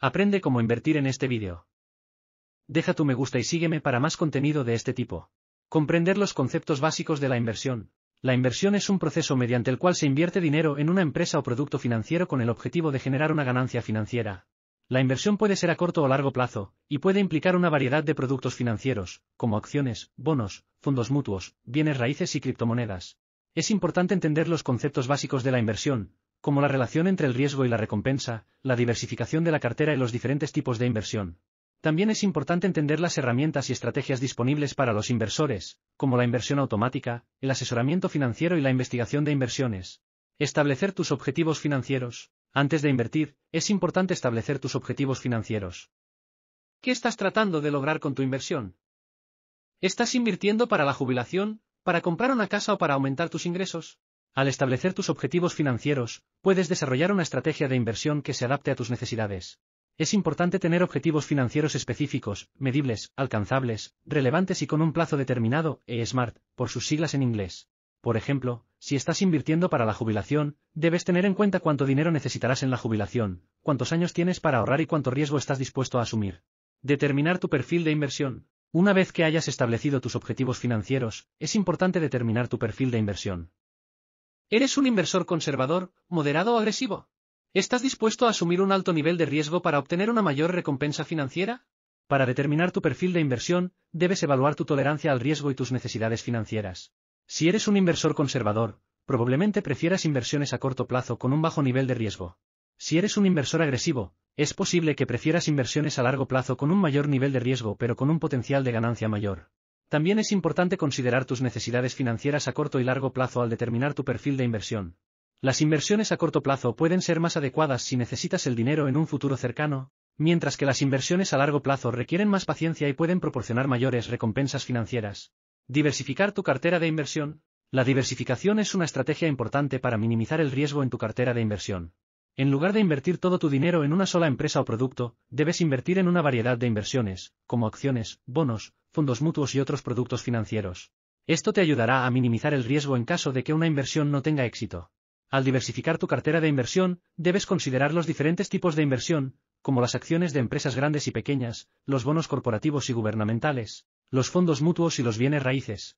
Aprende cómo invertir en este vídeo. Deja tu me gusta y sígueme para más contenido de este tipo. Comprender los conceptos básicos de la inversión. La inversión es un proceso mediante el cual se invierte dinero en una empresa o producto financiero con el objetivo de generar una ganancia financiera. La inversión puede ser a corto o largo plazo, y puede implicar una variedad de productos financieros, como acciones, bonos, fondos mutuos, bienes raíces y criptomonedas. Es importante entender los conceptos básicos de la inversión, como la relación entre el riesgo y la recompensa, la diversificación de la cartera y los diferentes tipos de inversión. También es importante entender las herramientas y estrategias disponibles para los inversores, como la inversión automática, el asesoramiento financiero y la investigación de inversiones. Establecer tus objetivos financieros. Antes de invertir, es importante establecer tus objetivos financieros. ¿Qué estás tratando de lograr con tu inversión? ¿Estás invirtiendo para la jubilación, para comprar una casa o para aumentar tus ingresos? Al establecer tus objetivos financieros, puedes desarrollar una estrategia de inversión que se adapte a tus necesidades. Es importante tener objetivos financieros específicos, medibles, alcanzables, relevantes y con un plazo determinado, e-SMART, por sus siglas en inglés. Por ejemplo, si estás invirtiendo para la jubilación, debes tener en cuenta cuánto dinero necesitarás en la jubilación, cuántos años tienes para ahorrar y cuánto riesgo estás dispuesto a asumir. Determinar tu perfil de inversión. Una vez que hayas establecido tus objetivos financieros, es importante determinar tu perfil de inversión. ¿Eres un inversor conservador, moderado o agresivo? ¿Estás dispuesto a asumir un alto nivel de riesgo para obtener una mayor recompensa financiera? Para determinar tu perfil de inversión, debes evaluar tu tolerancia al riesgo y tus necesidades financieras. Si eres un inversor conservador, probablemente prefieras inversiones a corto plazo con un bajo nivel de riesgo. Si eres un inversor agresivo, es posible que prefieras inversiones a largo plazo con un mayor nivel de riesgo pero con un potencial de ganancia mayor. También es importante considerar tus necesidades financieras a corto y largo plazo al determinar tu perfil de inversión. Las inversiones a corto plazo pueden ser más adecuadas si necesitas el dinero en un futuro cercano, mientras que las inversiones a largo plazo requieren más paciencia y pueden proporcionar mayores recompensas financieras. Diversificar tu cartera de inversión. La diversificación es una estrategia importante para minimizar el riesgo en tu cartera de inversión. En lugar de invertir todo tu dinero en una sola empresa o producto, debes invertir en una variedad de inversiones, como acciones, bonos, fondos mutuos y otros productos financieros. Esto te ayudará a minimizar el riesgo en caso de que una inversión no tenga éxito. Al diversificar tu cartera de inversión, debes considerar los diferentes tipos de inversión, como las acciones de empresas grandes y pequeñas, los bonos corporativos y gubernamentales, los fondos mutuos y los bienes raíces.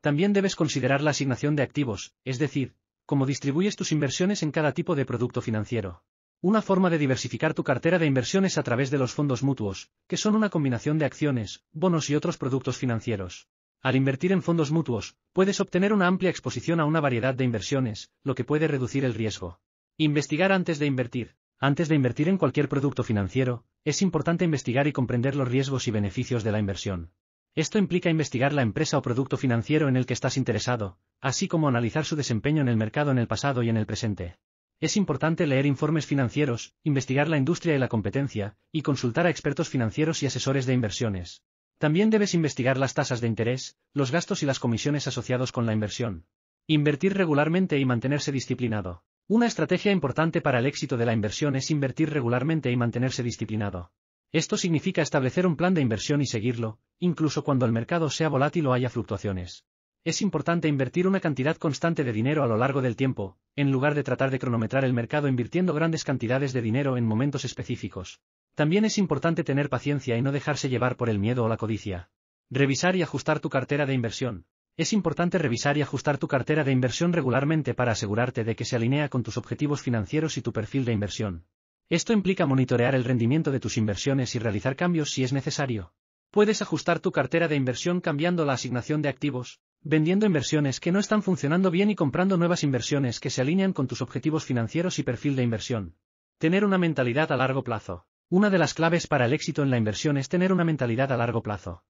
También debes considerar la asignación de activos, es decir, cómo distribuyes tus inversiones en cada tipo de producto financiero. Una forma de diversificar tu cartera de inversiones a través de los fondos mutuos, que son una combinación de acciones, bonos y otros productos financieros. Al invertir en fondos mutuos, puedes obtener una amplia exposición a una variedad de inversiones, lo que puede reducir el riesgo. Investigar antes de invertir. Antes de invertir en cualquier producto financiero, es importante investigar y comprender los riesgos y beneficios de la inversión. Esto implica investigar la empresa o producto financiero en el que estás interesado, así como analizar su desempeño en el mercado en el pasado y en el presente. Es importante leer informes financieros, investigar la industria y la competencia, y consultar a expertos financieros y asesores de inversiones. También debes investigar las tasas de interés, los gastos y las comisiones asociados con la inversión. Invertir regularmente y mantenerse disciplinado. Una estrategia importante para el éxito de la inversión es invertir regularmente y mantenerse disciplinado. Esto significa establecer un plan de inversión y seguirlo, incluso cuando el mercado sea volátil o haya fluctuaciones. Es importante invertir una cantidad constante de dinero a lo largo del tiempo, en lugar de tratar de cronometrar el mercado invirtiendo grandes cantidades de dinero en momentos específicos. También es importante tener paciencia y no dejarse llevar por el miedo o la codicia. Revisar y ajustar tu cartera de inversión. Es importante revisar y ajustar tu cartera de inversión regularmente para asegurarte de que se alinea con tus objetivos financieros y tu perfil de inversión. Esto implica monitorear el rendimiento de tus inversiones y realizar cambios si es necesario. Puedes ajustar tu cartera de inversión cambiando la asignación de activos, vendiendo inversiones que no están funcionando bien y comprando nuevas inversiones que se alinean con tus objetivos financieros y perfil de inversión. Tener una mentalidad a largo plazo. Una de las claves para el éxito en la inversión es tener una mentalidad a largo plazo.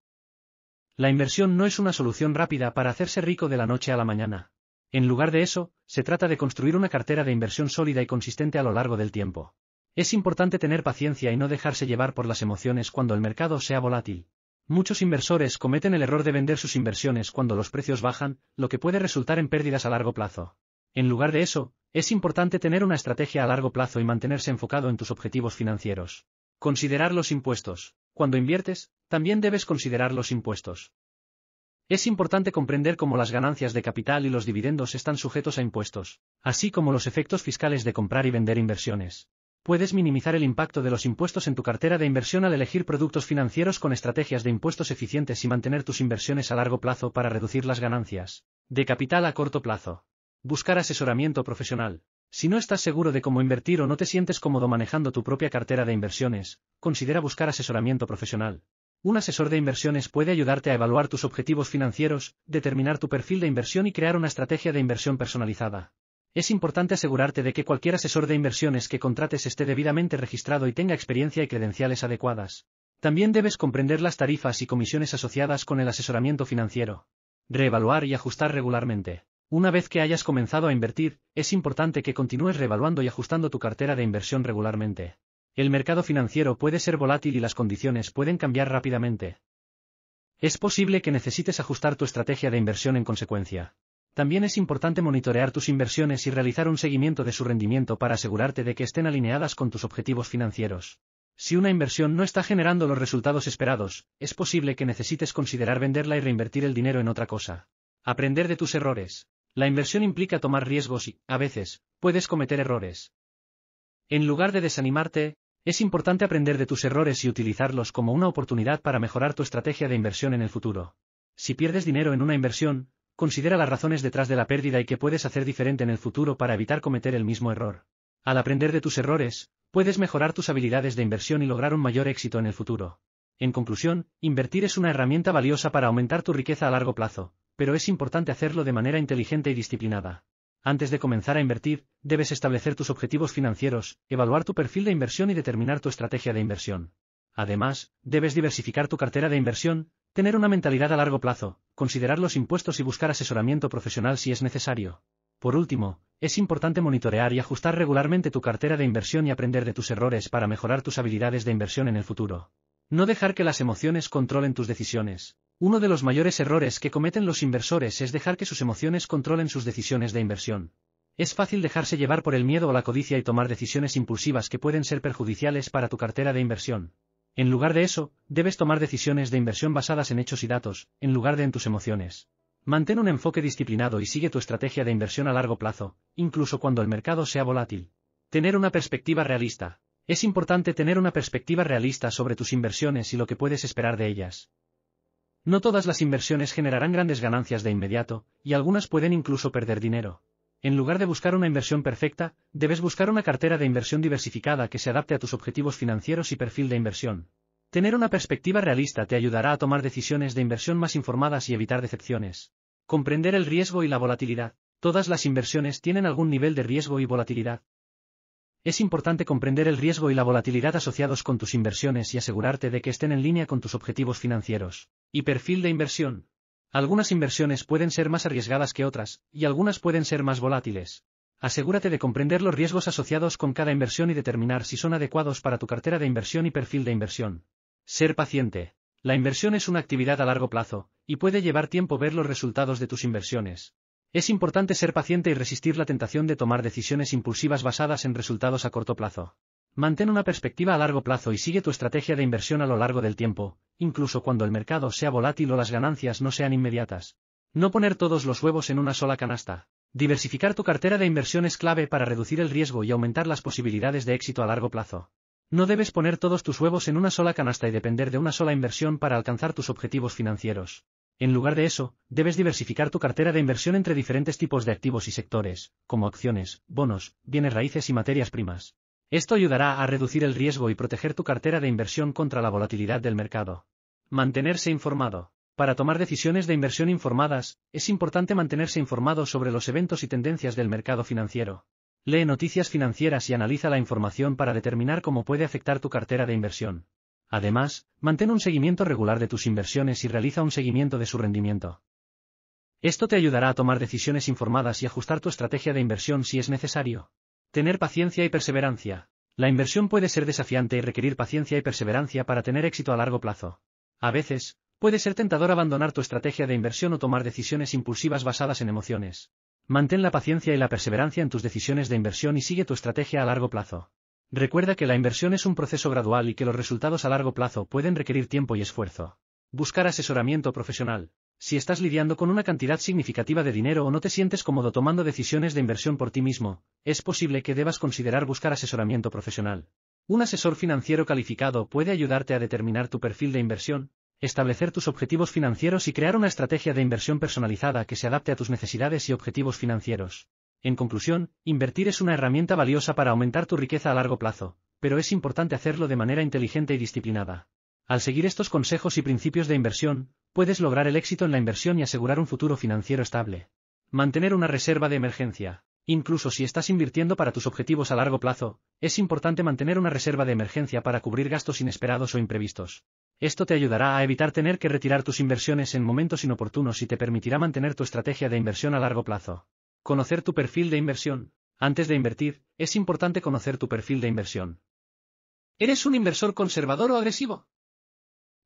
La inversión no es una solución rápida para hacerse rico de la noche a la mañana. En lugar de eso, se trata de construir una cartera de inversión sólida y consistente a lo largo del tiempo. Es importante tener paciencia y no dejarse llevar por las emociones cuando el mercado sea volátil. Muchos inversores cometen el error de vender sus inversiones cuando los precios bajan, lo que puede resultar en pérdidas a largo plazo. En lugar de eso, es importante tener una estrategia a largo plazo y mantenerse enfocado en tus objetivos financieros. Considerar los impuestos. Cuando inviertes, también debes considerar los impuestos. Es importante comprender cómo las ganancias de capital y los dividendos están sujetos a impuestos, así como los efectos fiscales de comprar y vender inversiones puedes minimizar el impacto de los impuestos en tu cartera de inversión al elegir productos financieros con estrategias de impuestos eficientes y mantener tus inversiones a largo plazo para reducir las ganancias de capital a corto plazo. Buscar asesoramiento profesional. Si no estás seguro de cómo invertir o no te sientes cómodo manejando tu propia cartera de inversiones, considera buscar asesoramiento profesional. Un asesor de inversiones puede ayudarte a evaluar tus objetivos financieros, determinar tu perfil de inversión y crear una estrategia de inversión personalizada. Es importante asegurarte de que cualquier asesor de inversiones que contrates esté debidamente registrado y tenga experiencia y credenciales adecuadas. También debes comprender las tarifas y comisiones asociadas con el asesoramiento financiero. Reevaluar y ajustar regularmente. Una vez que hayas comenzado a invertir, es importante que continúes reevaluando y ajustando tu cartera de inversión regularmente. El mercado financiero puede ser volátil y las condiciones pueden cambiar rápidamente. Es posible que necesites ajustar tu estrategia de inversión en consecuencia. También es importante monitorear tus inversiones y realizar un seguimiento de su rendimiento para asegurarte de que estén alineadas con tus objetivos financieros. Si una inversión no está generando los resultados esperados, es posible que necesites considerar venderla y reinvertir el dinero en otra cosa. Aprender de tus errores. La inversión implica tomar riesgos y, a veces, puedes cometer errores. En lugar de desanimarte, es importante aprender de tus errores y utilizarlos como una oportunidad para mejorar tu estrategia de inversión en el futuro. Si pierdes dinero en una inversión, Considera las razones detrás de la pérdida y qué puedes hacer diferente en el futuro para evitar cometer el mismo error. Al aprender de tus errores, puedes mejorar tus habilidades de inversión y lograr un mayor éxito en el futuro. En conclusión, invertir es una herramienta valiosa para aumentar tu riqueza a largo plazo, pero es importante hacerlo de manera inteligente y disciplinada. Antes de comenzar a invertir, debes establecer tus objetivos financieros, evaluar tu perfil de inversión y determinar tu estrategia de inversión. Además, debes diversificar tu cartera de inversión, Tener una mentalidad a largo plazo, considerar los impuestos y buscar asesoramiento profesional si es necesario. Por último, es importante monitorear y ajustar regularmente tu cartera de inversión y aprender de tus errores para mejorar tus habilidades de inversión en el futuro. No dejar que las emociones controlen tus decisiones. Uno de los mayores errores que cometen los inversores es dejar que sus emociones controlen sus decisiones de inversión. Es fácil dejarse llevar por el miedo o la codicia y tomar decisiones impulsivas que pueden ser perjudiciales para tu cartera de inversión. En lugar de eso, debes tomar decisiones de inversión basadas en hechos y datos, en lugar de en tus emociones. Mantén un enfoque disciplinado y sigue tu estrategia de inversión a largo plazo, incluso cuando el mercado sea volátil. Tener una perspectiva realista. Es importante tener una perspectiva realista sobre tus inversiones y lo que puedes esperar de ellas. No todas las inversiones generarán grandes ganancias de inmediato, y algunas pueden incluso perder dinero. En lugar de buscar una inversión perfecta, debes buscar una cartera de inversión diversificada que se adapte a tus objetivos financieros y perfil de inversión. Tener una perspectiva realista te ayudará a tomar decisiones de inversión más informadas y evitar decepciones. Comprender el riesgo y la volatilidad. Todas las inversiones tienen algún nivel de riesgo y volatilidad. Es importante comprender el riesgo y la volatilidad asociados con tus inversiones y asegurarte de que estén en línea con tus objetivos financieros. Y perfil de inversión. Algunas inversiones pueden ser más arriesgadas que otras, y algunas pueden ser más volátiles. Asegúrate de comprender los riesgos asociados con cada inversión y determinar si son adecuados para tu cartera de inversión y perfil de inversión. Ser paciente. La inversión es una actividad a largo plazo, y puede llevar tiempo ver los resultados de tus inversiones. Es importante ser paciente y resistir la tentación de tomar decisiones impulsivas basadas en resultados a corto plazo. Mantén una perspectiva a largo plazo y sigue tu estrategia de inversión a lo largo del tiempo, incluso cuando el mercado sea volátil o las ganancias no sean inmediatas. No poner todos los huevos en una sola canasta. Diversificar tu cartera de inversión es clave para reducir el riesgo y aumentar las posibilidades de éxito a largo plazo. No debes poner todos tus huevos en una sola canasta y depender de una sola inversión para alcanzar tus objetivos financieros. En lugar de eso, debes diversificar tu cartera de inversión entre diferentes tipos de activos y sectores, como acciones, bonos, bienes raíces y materias primas. Esto ayudará a reducir el riesgo y proteger tu cartera de inversión contra la volatilidad del mercado. Mantenerse informado. Para tomar decisiones de inversión informadas, es importante mantenerse informado sobre los eventos y tendencias del mercado financiero. Lee noticias financieras y analiza la información para determinar cómo puede afectar tu cartera de inversión. Además, mantén un seguimiento regular de tus inversiones y realiza un seguimiento de su rendimiento. Esto te ayudará a tomar decisiones informadas y ajustar tu estrategia de inversión si es necesario. Tener paciencia y perseverancia. La inversión puede ser desafiante y requerir paciencia y perseverancia para tener éxito a largo plazo. A veces, puede ser tentador abandonar tu estrategia de inversión o tomar decisiones impulsivas basadas en emociones. Mantén la paciencia y la perseverancia en tus decisiones de inversión y sigue tu estrategia a largo plazo. Recuerda que la inversión es un proceso gradual y que los resultados a largo plazo pueden requerir tiempo y esfuerzo. Buscar asesoramiento profesional si estás lidiando con una cantidad significativa de dinero o no te sientes cómodo tomando decisiones de inversión por ti mismo, es posible que debas considerar buscar asesoramiento profesional. Un asesor financiero calificado puede ayudarte a determinar tu perfil de inversión, establecer tus objetivos financieros y crear una estrategia de inversión personalizada que se adapte a tus necesidades y objetivos financieros. En conclusión, invertir es una herramienta valiosa para aumentar tu riqueza a largo plazo, pero es importante hacerlo de manera inteligente y disciplinada. Al seguir estos consejos y principios de inversión, puedes lograr el éxito en la inversión y asegurar un futuro financiero estable. Mantener una reserva de emergencia. Incluso si estás invirtiendo para tus objetivos a largo plazo, es importante mantener una reserva de emergencia para cubrir gastos inesperados o imprevistos. Esto te ayudará a evitar tener que retirar tus inversiones en momentos inoportunos y te permitirá mantener tu estrategia de inversión a largo plazo. Conocer tu perfil de inversión. Antes de invertir, es importante conocer tu perfil de inversión. ¿Eres un inversor conservador o agresivo?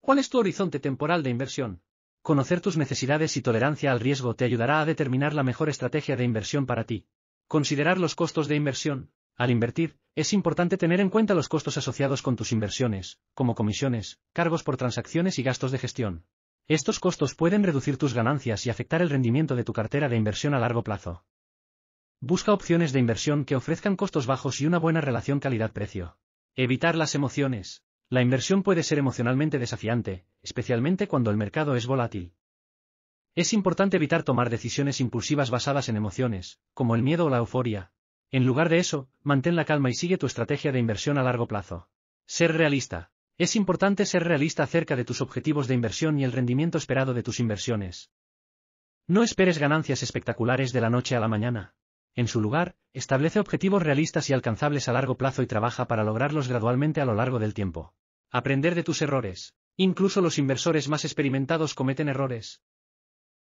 ¿Cuál es tu horizonte temporal de inversión? Conocer tus necesidades y tolerancia al riesgo te ayudará a determinar la mejor estrategia de inversión para ti. Considerar los costos de inversión. Al invertir, es importante tener en cuenta los costos asociados con tus inversiones, como comisiones, cargos por transacciones y gastos de gestión. Estos costos pueden reducir tus ganancias y afectar el rendimiento de tu cartera de inversión a largo plazo. Busca opciones de inversión que ofrezcan costos bajos y una buena relación calidad-precio. Evitar las emociones. La inversión puede ser emocionalmente desafiante, especialmente cuando el mercado es volátil. Es importante evitar tomar decisiones impulsivas basadas en emociones, como el miedo o la euforia. En lugar de eso, mantén la calma y sigue tu estrategia de inversión a largo plazo. Ser realista. Es importante ser realista acerca de tus objetivos de inversión y el rendimiento esperado de tus inversiones. No esperes ganancias espectaculares de la noche a la mañana. En su lugar, establece objetivos realistas y alcanzables a largo plazo y trabaja para lograrlos gradualmente a lo largo del tiempo. Aprender de tus errores. Incluso los inversores más experimentados cometen errores.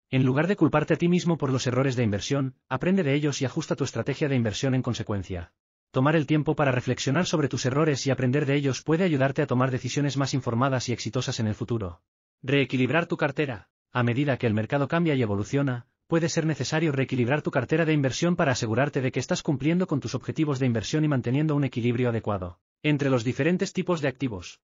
En lugar de culparte a ti mismo por los errores de inversión, aprende de ellos y ajusta tu estrategia de inversión en consecuencia. Tomar el tiempo para reflexionar sobre tus errores y aprender de ellos puede ayudarte a tomar decisiones más informadas y exitosas en el futuro. Reequilibrar tu cartera. A medida que el mercado cambia y evoluciona, puede ser necesario reequilibrar tu cartera de inversión para asegurarte de que estás cumpliendo con tus objetivos de inversión y manteniendo un equilibrio adecuado entre los diferentes tipos de activos.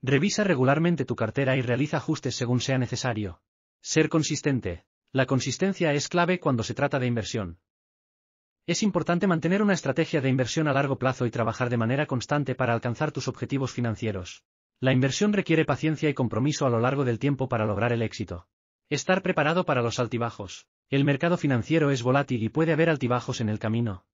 Revisa regularmente tu cartera y realiza ajustes según sea necesario. Ser consistente. La consistencia es clave cuando se trata de inversión. Es importante mantener una estrategia de inversión a largo plazo y trabajar de manera constante para alcanzar tus objetivos financieros. La inversión requiere paciencia y compromiso a lo largo del tiempo para lograr el éxito. Estar preparado para los altibajos. El mercado financiero es volátil y puede haber altibajos en el camino.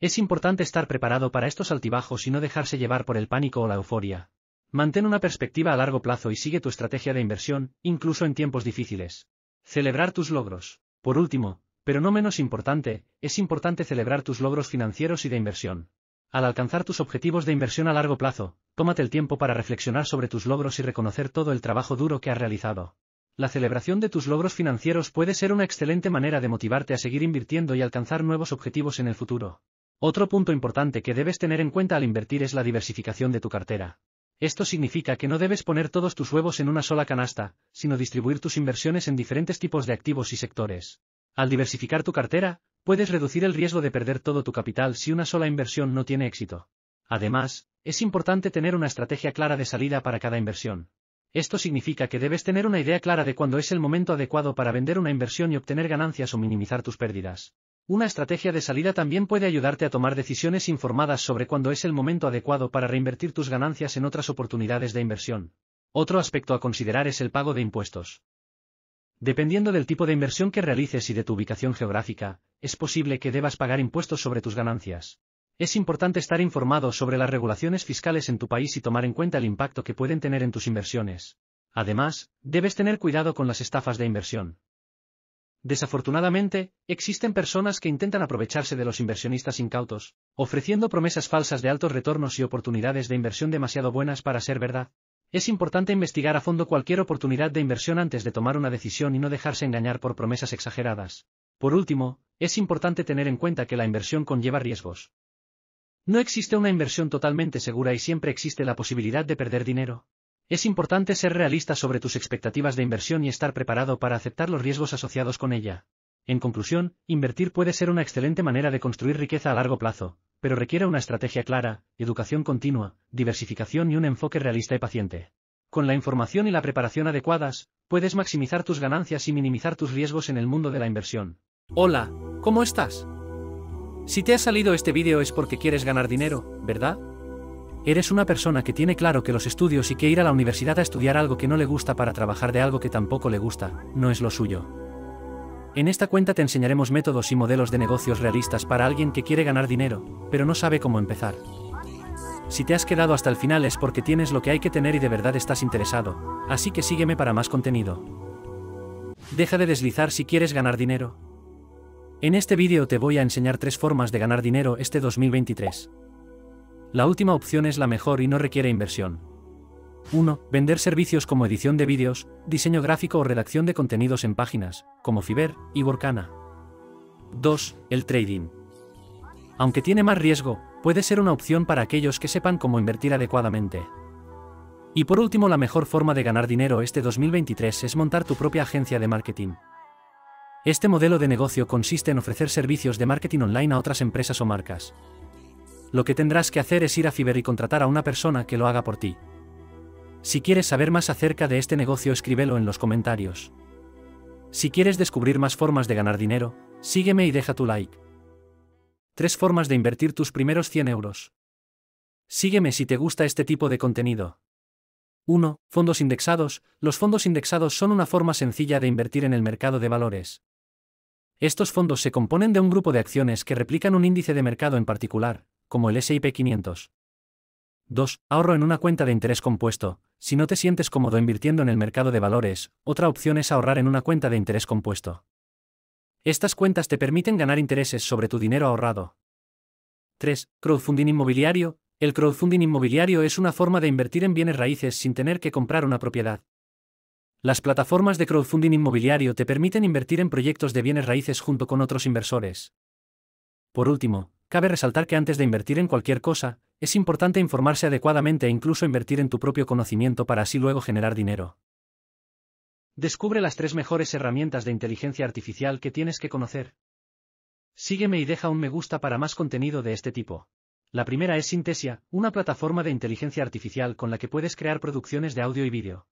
Es importante estar preparado para estos altibajos y no dejarse llevar por el pánico o la euforia. Mantén una perspectiva a largo plazo y sigue tu estrategia de inversión, incluso en tiempos difíciles. Celebrar tus logros. Por último, pero no menos importante, es importante celebrar tus logros financieros y de inversión. Al alcanzar tus objetivos de inversión a largo plazo, tómate el tiempo para reflexionar sobre tus logros y reconocer todo el trabajo duro que has realizado. La celebración de tus logros financieros puede ser una excelente manera de motivarte a seguir invirtiendo y alcanzar nuevos objetivos en el futuro. Otro punto importante que debes tener en cuenta al invertir es la diversificación de tu cartera. Esto significa que no debes poner todos tus huevos en una sola canasta, sino distribuir tus inversiones en diferentes tipos de activos y sectores. Al diversificar tu cartera, puedes reducir el riesgo de perder todo tu capital si una sola inversión no tiene éxito. Además, es importante tener una estrategia clara de salida para cada inversión. Esto significa que debes tener una idea clara de cuándo es el momento adecuado para vender una inversión y obtener ganancias o minimizar tus pérdidas. Una estrategia de salida también puede ayudarte a tomar decisiones informadas sobre cuándo es el momento adecuado para reinvertir tus ganancias en otras oportunidades de inversión. Otro aspecto a considerar es el pago de impuestos. Dependiendo del tipo de inversión que realices y de tu ubicación geográfica, es posible que debas pagar impuestos sobre tus ganancias. Es importante estar informado sobre las regulaciones fiscales en tu país y tomar en cuenta el impacto que pueden tener en tus inversiones. Además, debes tener cuidado con las estafas de inversión. Desafortunadamente, existen personas que intentan aprovecharse de los inversionistas incautos, ofreciendo promesas falsas de altos retornos y oportunidades de inversión demasiado buenas para ser verdad. Es importante investigar a fondo cualquier oportunidad de inversión antes de tomar una decisión y no dejarse engañar por promesas exageradas. Por último, es importante tener en cuenta que la inversión conlleva riesgos. No existe una inversión totalmente segura y siempre existe la posibilidad de perder dinero. Es importante ser realista sobre tus expectativas de inversión y estar preparado para aceptar los riesgos asociados con ella. En conclusión, invertir puede ser una excelente manera de construir riqueza a largo plazo, pero requiere una estrategia clara, educación continua, diversificación y un enfoque realista y paciente. Con la información y la preparación adecuadas, puedes maximizar tus ganancias y minimizar tus riesgos en el mundo de la inversión. Hola, ¿cómo estás? Si te ha salido este vídeo es porque quieres ganar dinero, ¿verdad? Eres una persona que tiene claro que los estudios y que ir a la universidad a estudiar algo que no le gusta para trabajar de algo que tampoco le gusta, no es lo suyo. En esta cuenta te enseñaremos métodos y modelos de negocios realistas para alguien que quiere ganar dinero, pero no sabe cómo empezar. Si te has quedado hasta el final es porque tienes lo que hay que tener y de verdad estás interesado, así que sígueme para más contenido. Deja de deslizar si quieres ganar dinero. En este vídeo te voy a enseñar tres formas de ganar dinero este 2023. La última opción es la mejor y no requiere inversión. 1. Vender servicios como edición de vídeos, diseño gráfico o redacción de contenidos en páginas, como Fiverr y Workana. 2. El trading. Aunque tiene más riesgo, puede ser una opción para aquellos que sepan cómo invertir adecuadamente. Y por último, la mejor forma de ganar dinero este 2023 es montar tu propia agencia de marketing. Este modelo de negocio consiste en ofrecer servicios de marketing online a otras empresas o marcas. Lo que tendrás que hacer es ir a Fiverr y contratar a una persona que lo haga por ti. Si quieres saber más acerca de este negocio escríbelo en los comentarios. Si quieres descubrir más formas de ganar dinero, sígueme y deja tu like. Tres formas de invertir tus primeros 100 euros. Sígueme si te gusta este tipo de contenido. 1. Fondos indexados. Los fondos indexados son una forma sencilla de invertir en el mercado de valores. Estos fondos se componen de un grupo de acciones que replican un índice de mercado en particular, como el S&P 500. 2. Ahorro en una cuenta de interés compuesto. Si no te sientes cómodo invirtiendo en el mercado de valores, otra opción es ahorrar en una cuenta de interés compuesto. Estas cuentas te permiten ganar intereses sobre tu dinero ahorrado. 3. Crowdfunding inmobiliario. El crowdfunding inmobiliario es una forma de invertir en bienes raíces sin tener que comprar una propiedad, las plataformas de crowdfunding inmobiliario te permiten invertir en proyectos de bienes raíces junto con otros inversores. Por último, cabe resaltar que antes de invertir en cualquier cosa, es importante informarse adecuadamente e incluso invertir en tu propio conocimiento para así luego generar dinero. Descubre las tres mejores herramientas de inteligencia artificial que tienes que conocer. Sígueme y deja un me gusta para más contenido de este tipo. La primera es Synthesia, una plataforma de inteligencia artificial con la que puedes crear producciones de audio y vídeo.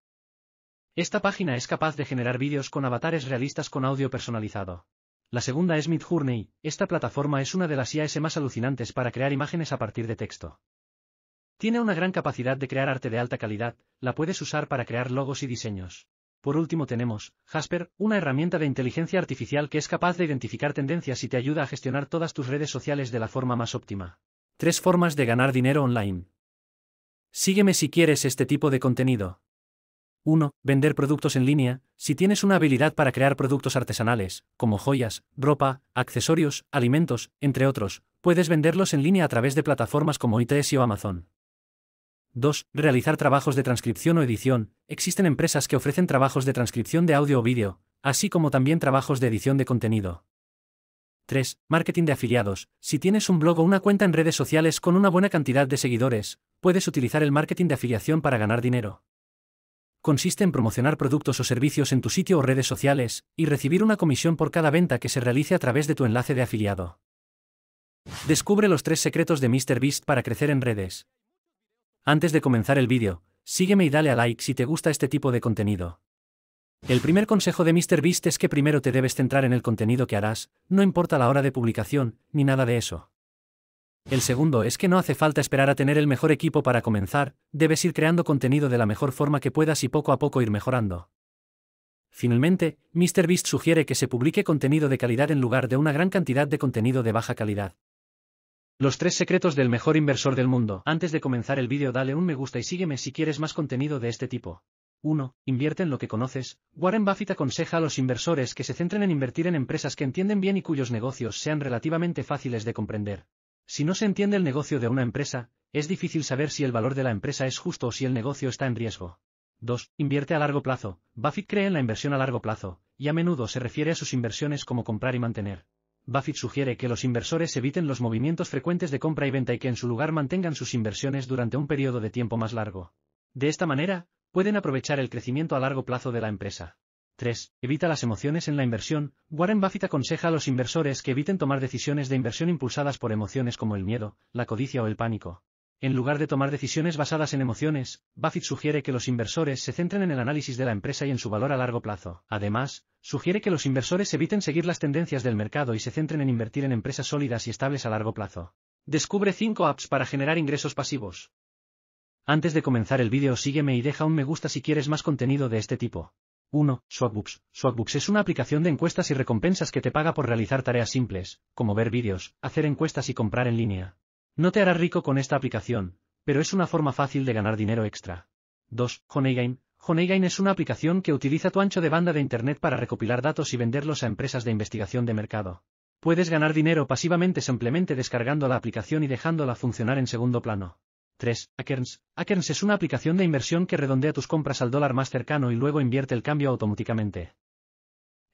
Esta página es capaz de generar vídeos con avatares realistas con audio personalizado. La segunda es Midjourney, esta plataforma es una de las IAS más alucinantes para crear imágenes a partir de texto. Tiene una gran capacidad de crear arte de alta calidad, la puedes usar para crear logos y diseños. Por último tenemos, Jasper, una herramienta de inteligencia artificial que es capaz de identificar tendencias y te ayuda a gestionar todas tus redes sociales de la forma más óptima. Tres formas de ganar dinero online. Sígueme si quieres este tipo de contenido. 1. Vender productos en línea. Si tienes una habilidad para crear productos artesanales, como joyas, ropa, accesorios, alimentos, entre otros, puedes venderlos en línea a través de plataformas como ITS o Amazon. 2. Realizar trabajos de transcripción o edición. Existen empresas que ofrecen trabajos de transcripción de audio o vídeo, así como también trabajos de edición de contenido. 3. Marketing de afiliados. Si tienes un blog o una cuenta en redes sociales con una buena cantidad de seguidores, puedes utilizar el marketing de afiliación para ganar dinero consiste en promocionar productos o servicios en tu sitio o redes sociales, y recibir una comisión por cada venta que se realice a través de tu enlace de afiliado. Descubre los tres secretos de MrBeast para crecer en redes. Antes de comenzar el vídeo, sígueme y dale a like si te gusta este tipo de contenido. El primer consejo de MrBeast es que primero te debes centrar en el contenido que harás, no importa la hora de publicación, ni nada de eso. El segundo es que no hace falta esperar a tener el mejor equipo para comenzar, debes ir creando contenido de la mejor forma que puedas y poco a poco ir mejorando. Finalmente, MrBeast sugiere que se publique contenido de calidad en lugar de una gran cantidad de contenido de baja calidad. Los tres secretos del mejor inversor del mundo. Antes de comenzar el vídeo dale un me gusta y sígueme si quieres más contenido de este tipo. 1. Invierte en lo que conoces. Warren Buffett aconseja a los inversores que se centren en invertir en empresas que entienden bien y cuyos negocios sean relativamente fáciles de comprender. Si no se entiende el negocio de una empresa, es difícil saber si el valor de la empresa es justo o si el negocio está en riesgo. 2. Invierte a largo plazo. Buffett cree en la inversión a largo plazo, y a menudo se refiere a sus inversiones como comprar y mantener. Buffett sugiere que los inversores eviten los movimientos frecuentes de compra y venta y que en su lugar mantengan sus inversiones durante un periodo de tiempo más largo. De esta manera, pueden aprovechar el crecimiento a largo plazo de la empresa. 3. Evita las emociones en la inversión. Warren Buffett aconseja a los inversores que eviten tomar decisiones de inversión impulsadas por emociones como el miedo, la codicia o el pánico. En lugar de tomar decisiones basadas en emociones, Buffett sugiere que los inversores se centren en el análisis de la empresa y en su valor a largo plazo. Además, sugiere que los inversores eviten seguir las tendencias del mercado y se centren en invertir en empresas sólidas y estables a largo plazo. Descubre 5 apps para generar ingresos pasivos. Antes de comenzar el vídeo sígueme y deja un me gusta si quieres más contenido de este tipo. 1. Swagbucks. Swagbucks es una aplicación de encuestas y recompensas que te paga por realizar tareas simples, como ver vídeos, hacer encuestas y comprar en línea. No te hará rico con esta aplicación, pero es una forma fácil de ganar dinero extra. 2. Honeygain. Honeygain es una aplicación que utiliza tu ancho de banda de Internet para recopilar datos y venderlos a empresas de investigación de mercado. Puedes ganar dinero pasivamente simplemente descargando la aplicación y dejándola funcionar en segundo plano. 3. Akerns. Akerns es una aplicación de inversión que redondea tus compras al dólar más cercano y luego invierte el cambio automáticamente.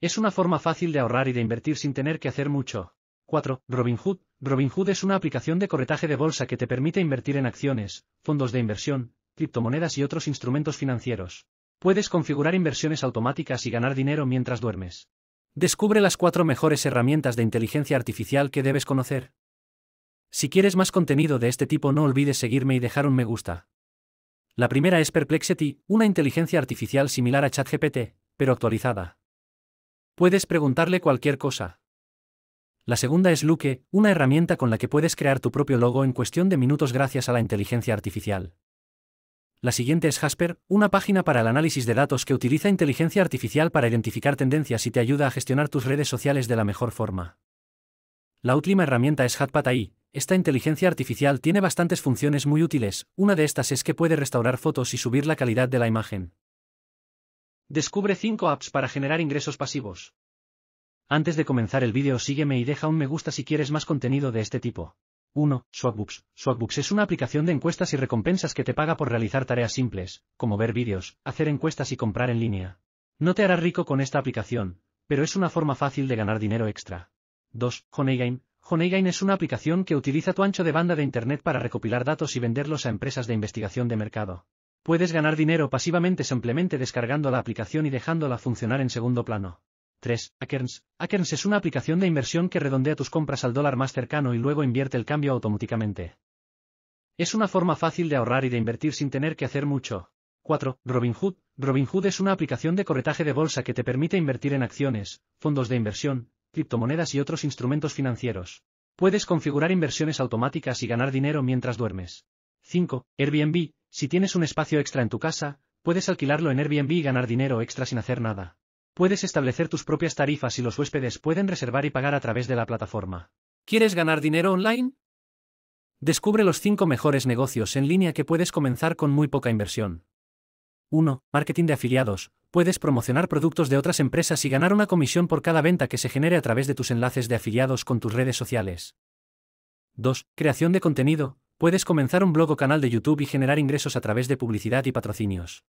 Es una forma fácil de ahorrar y de invertir sin tener que hacer mucho. 4. Robinhood. Robinhood es una aplicación de corretaje de bolsa que te permite invertir en acciones, fondos de inversión, criptomonedas y otros instrumentos financieros. Puedes configurar inversiones automáticas y ganar dinero mientras duermes. Descubre las cuatro mejores herramientas de inteligencia artificial que debes conocer. Si quieres más contenido de este tipo no olvides seguirme y dejar un me gusta. La primera es Perplexity, una inteligencia artificial similar a ChatGPT, pero actualizada. Puedes preguntarle cualquier cosa. La segunda es Luke, una herramienta con la que puedes crear tu propio logo en cuestión de minutos gracias a la inteligencia artificial. La siguiente es Jasper, una página para el análisis de datos que utiliza inteligencia artificial para identificar tendencias y te ayuda a gestionar tus redes sociales de la mejor forma. La última herramienta es HatPat AI, esta inteligencia artificial tiene bastantes funciones muy útiles, una de estas es que puede restaurar fotos y subir la calidad de la imagen. Descubre 5 apps para generar ingresos pasivos. Antes de comenzar el vídeo sígueme y deja un me gusta si quieres más contenido de este tipo. 1. Swagbooks. Swagbooks es una aplicación de encuestas y recompensas que te paga por realizar tareas simples, como ver vídeos, hacer encuestas y comprar en línea. No te harás rico con esta aplicación, pero es una forma fácil de ganar dinero extra. 2. Honeygame. HoneyGain es una aplicación que utiliza tu ancho de banda de Internet para recopilar datos y venderlos a empresas de investigación de mercado. Puedes ganar dinero pasivamente simplemente descargando la aplicación y dejándola funcionar en segundo plano. 3. Akerns. Akerns es una aplicación de inversión que redondea tus compras al dólar más cercano y luego invierte el cambio automáticamente. Es una forma fácil de ahorrar y de invertir sin tener que hacer mucho. 4. Robinhood. Robinhood es una aplicación de corretaje de bolsa que te permite invertir en acciones, fondos de inversión, criptomonedas y otros instrumentos financieros. Puedes configurar inversiones automáticas y ganar dinero mientras duermes. 5. Airbnb. Si tienes un espacio extra en tu casa, puedes alquilarlo en Airbnb y ganar dinero extra sin hacer nada. Puedes establecer tus propias tarifas y los huéspedes pueden reservar y pagar a través de la plataforma. ¿Quieres ganar dinero online? Descubre los 5 mejores negocios en línea que puedes comenzar con muy poca inversión. 1. Marketing de afiliados. Puedes promocionar productos de otras empresas y ganar una comisión por cada venta que se genere a través de tus enlaces de afiliados con tus redes sociales. 2. Creación de contenido. Puedes comenzar un blog o canal de YouTube y generar ingresos a través de publicidad y patrocinios.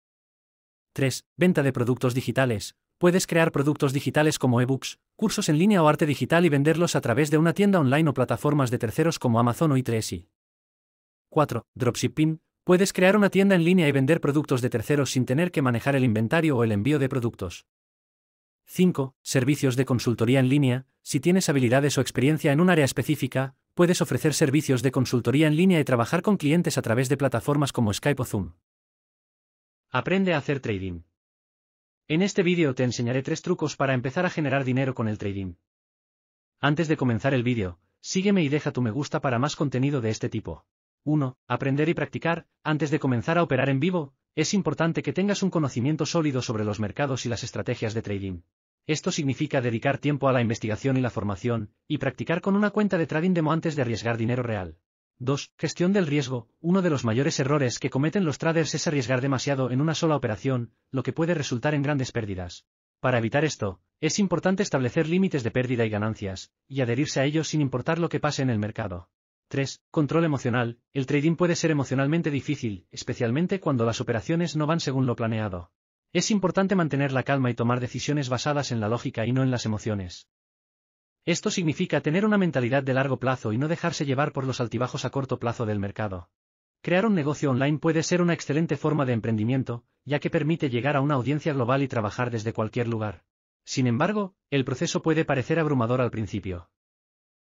3. Venta de productos digitales. Puedes crear productos digitales como ebooks, cursos en línea o arte digital y venderlos a través de una tienda online o plataformas de terceros como Amazon o Etsy. 4. Dropshipping. Puedes crear una tienda en línea y vender productos de terceros sin tener que manejar el inventario o el envío de productos. 5. Servicios de consultoría en línea. Si tienes habilidades o experiencia en un área específica, puedes ofrecer servicios de consultoría en línea y trabajar con clientes a través de plataformas como Skype o Zoom. Aprende a hacer trading. En este vídeo te enseñaré tres trucos para empezar a generar dinero con el trading. Antes de comenzar el vídeo, sígueme y deja tu me gusta para más contenido de este tipo. 1. Aprender y practicar, antes de comenzar a operar en vivo, es importante que tengas un conocimiento sólido sobre los mercados y las estrategias de trading. Esto significa dedicar tiempo a la investigación y la formación, y practicar con una cuenta de trading demo antes de arriesgar dinero real. 2. Gestión del riesgo. Uno de los mayores errores que cometen los traders es arriesgar demasiado en una sola operación, lo que puede resultar en grandes pérdidas. Para evitar esto, es importante establecer límites de pérdida y ganancias, y adherirse a ellos sin importar lo que pase en el mercado. 3. Control emocional. El trading puede ser emocionalmente difícil, especialmente cuando las operaciones no van según lo planeado. Es importante mantener la calma y tomar decisiones basadas en la lógica y no en las emociones. Esto significa tener una mentalidad de largo plazo y no dejarse llevar por los altibajos a corto plazo del mercado. Crear un negocio online puede ser una excelente forma de emprendimiento, ya que permite llegar a una audiencia global y trabajar desde cualquier lugar. Sin embargo, el proceso puede parecer abrumador al principio.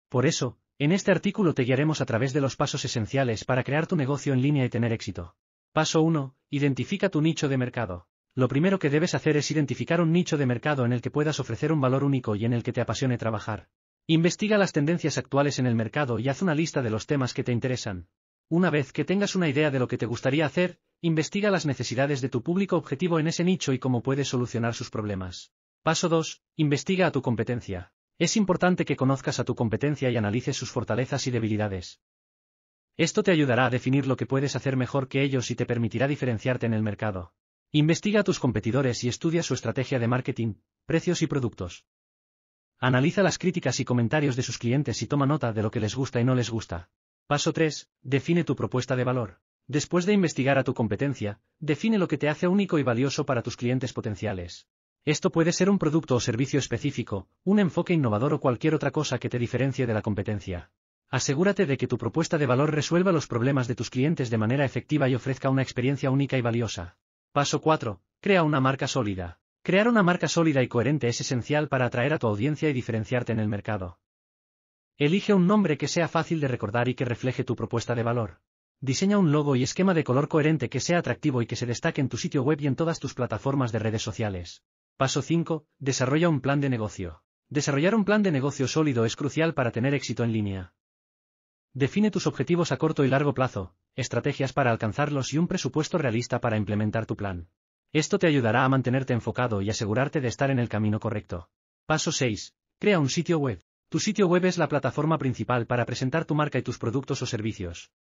Por eso, en este artículo te guiaremos a través de los pasos esenciales para crear tu negocio en línea y tener éxito. Paso 1. Identifica tu nicho de mercado. Lo primero que debes hacer es identificar un nicho de mercado en el que puedas ofrecer un valor único y en el que te apasione trabajar. Investiga las tendencias actuales en el mercado y haz una lista de los temas que te interesan. Una vez que tengas una idea de lo que te gustaría hacer, investiga las necesidades de tu público objetivo en ese nicho y cómo puedes solucionar sus problemas. Paso 2. Investiga a tu competencia. Es importante que conozcas a tu competencia y analices sus fortalezas y debilidades. Esto te ayudará a definir lo que puedes hacer mejor que ellos y te permitirá diferenciarte en el mercado. Investiga a tus competidores y estudia su estrategia de marketing, precios y productos. Analiza las críticas y comentarios de sus clientes y toma nota de lo que les gusta y no les gusta. Paso 3. Define tu propuesta de valor. Después de investigar a tu competencia, define lo que te hace único y valioso para tus clientes potenciales. Esto puede ser un producto o servicio específico, un enfoque innovador o cualquier otra cosa que te diferencie de la competencia. Asegúrate de que tu propuesta de valor resuelva los problemas de tus clientes de manera efectiva y ofrezca una experiencia única y valiosa. Paso 4. Crea una marca sólida. Crear una marca sólida y coherente es esencial para atraer a tu audiencia y diferenciarte en el mercado. Elige un nombre que sea fácil de recordar y que refleje tu propuesta de valor. Diseña un logo y esquema de color coherente que sea atractivo y que se destaque en tu sitio web y en todas tus plataformas de redes sociales. Paso 5. Desarrolla un plan de negocio. Desarrollar un plan de negocio sólido es crucial para tener éxito en línea. Define tus objetivos a corto y largo plazo, estrategias para alcanzarlos y un presupuesto realista para implementar tu plan. Esto te ayudará a mantenerte enfocado y asegurarte de estar en el camino correcto. Paso 6. Crea un sitio web. Tu sitio web es la plataforma principal para presentar tu marca y tus productos o servicios.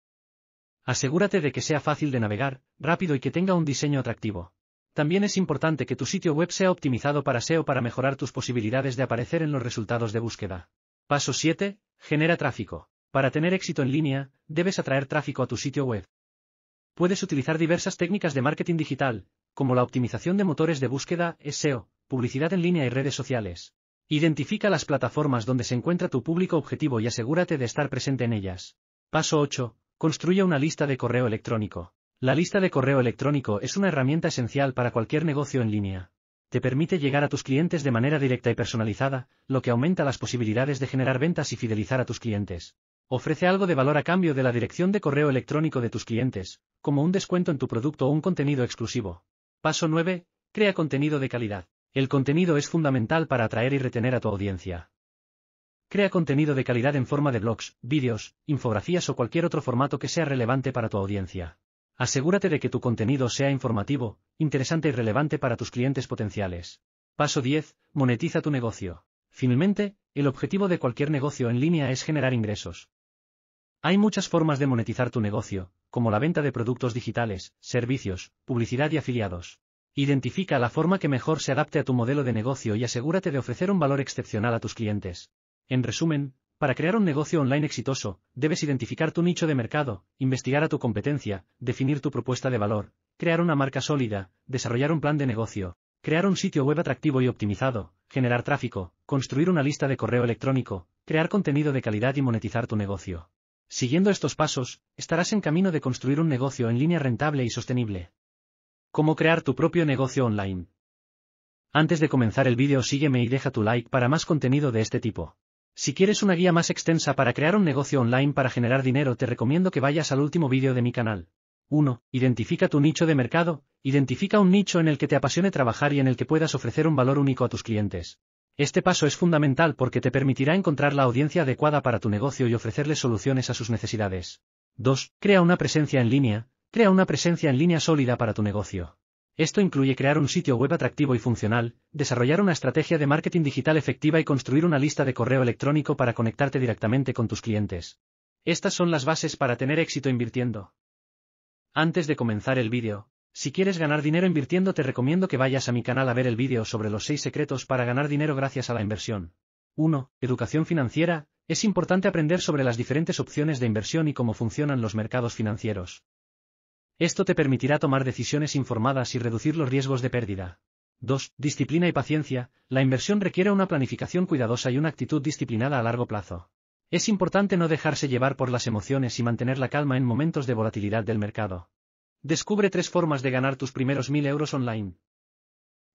Asegúrate de que sea fácil de navegar, rápido y que tenga un diseño atractivo. También es importante que tu sitio web sea optimizado para SEO para mejorar tus posibilidades de aparecer en los resultados de búsqueda. Paso 7. Genera tráfico. Para tener éxito en línea, debes atraer tráfico a tu sitio web. Puedes utilizar diversas técnicas de marketing digital, como la optimización de motores de búsqueda, SEO, publicidad en línea y redes sociales. Identifica las plataformas donde se encuentra tu público objetivo y asegúrate de estar presente en ellas. Paso 8. Construye una lista de correo electrónico. La lista de correo electrónico es una herramienta esencial para cualquier negocio en línea. Te permite llegar a tus clientes de manera directa y personalizada, lo que aumenta las posibilidades de generar ventas y fidelizar a tus clientes. Ofrece algo de valor a cambio de la dirección de correo electrónico de tus clientes, como un descuento en tu producto o un contenido exclusivo. Paso 9. Crea contenido de calidad. El contenido es fundamental para atraer y retener a tu audiencia. Crea contenido de calidad en forma de blogs, vídeos, infografías o cualquier otro formato que sea relevante para tu audiencia. Asegúrate de que tu contenido sea informativo, interesante y relevante para tus clientes potenciales. Paso 10. Monetiza tu negocio. Finalmente, el objetivo de cualquier negocio en línea es generar ingresos. Hay muchas formas de monetizar tu negocio, como la venta de productos digitales, servicios, publicidad y afiliados. Identifica la forma que mejor se adapte a tu modelo de negocio y asegúrate de ofrecer un valor excepcional a tus clientes. En resumen, para crear un negocio online exitoso, debes identificar tu nicho de mercado, investigar a tu competencia, definir tu propuesta de valor, crear una marca sólida, desarrollar un plan de negocio, crear un sitio web atractivo y optimizado, generar tráfico, construir una lista de correo electrónico, crear contenido de calidad y monetizar tu negocio. Siguiendo estos pasos, estarás en camino de construir un negocio en línea rentable y sostenible. ¿Cómo crear tu propio negocio online? Antes de comenzar el vídeo sígueme y deja tu like para más contenido de este tipo. Si quieres una guía más extensa para crear un negocio online para generar dinero te recomiendo que vayas al último vídeo de mi canal. 1. Identifica tu nicho de mercado, identifica un nicho en el que te apasione trabajar y en el que puedas ofrecer un valor único a tus clientes. Este paso es fundamental porque te permitirá encontrar la audiencia adecuada para tu negocio y ofrecerle soluciones a sus necesidades. 2. Crea una presencia en línea, crea una presencia en línea sólida para tu negocio. Esto incluye crear un sitio web atractivo y funcional, desarrollar una estrategia de marketing digital efectiva y construir una lista de correo electrónico para conectarte directamente con tus clientes. Estas son las bases para tener éxito invirtiendo. Antes de comenzar el vídeo, si quieres ganar dinero invirtiendo te recomiendo que vayas a mi canal a ver el vídeo sobre los 6 secretos para ganar dinero gracias a la inversión. 1. Educación financiera. Es importante aprender sobre las diferentes opciones de inversión y cómo funcionan los mercados financieros. Esto te permitirá tomar decisiones informadas y reducir los riesgos de pérdida. 2. Disciplina y paciencia. La inversión requiere una planificación cuidadosa y una actitud disciplinada a largo plazo. Es importante no dejarse llevar por las emociones y mantener la calma en momentos de volatilidad del mercado. Descubre tres formas de ganar tus primeros mil euros online.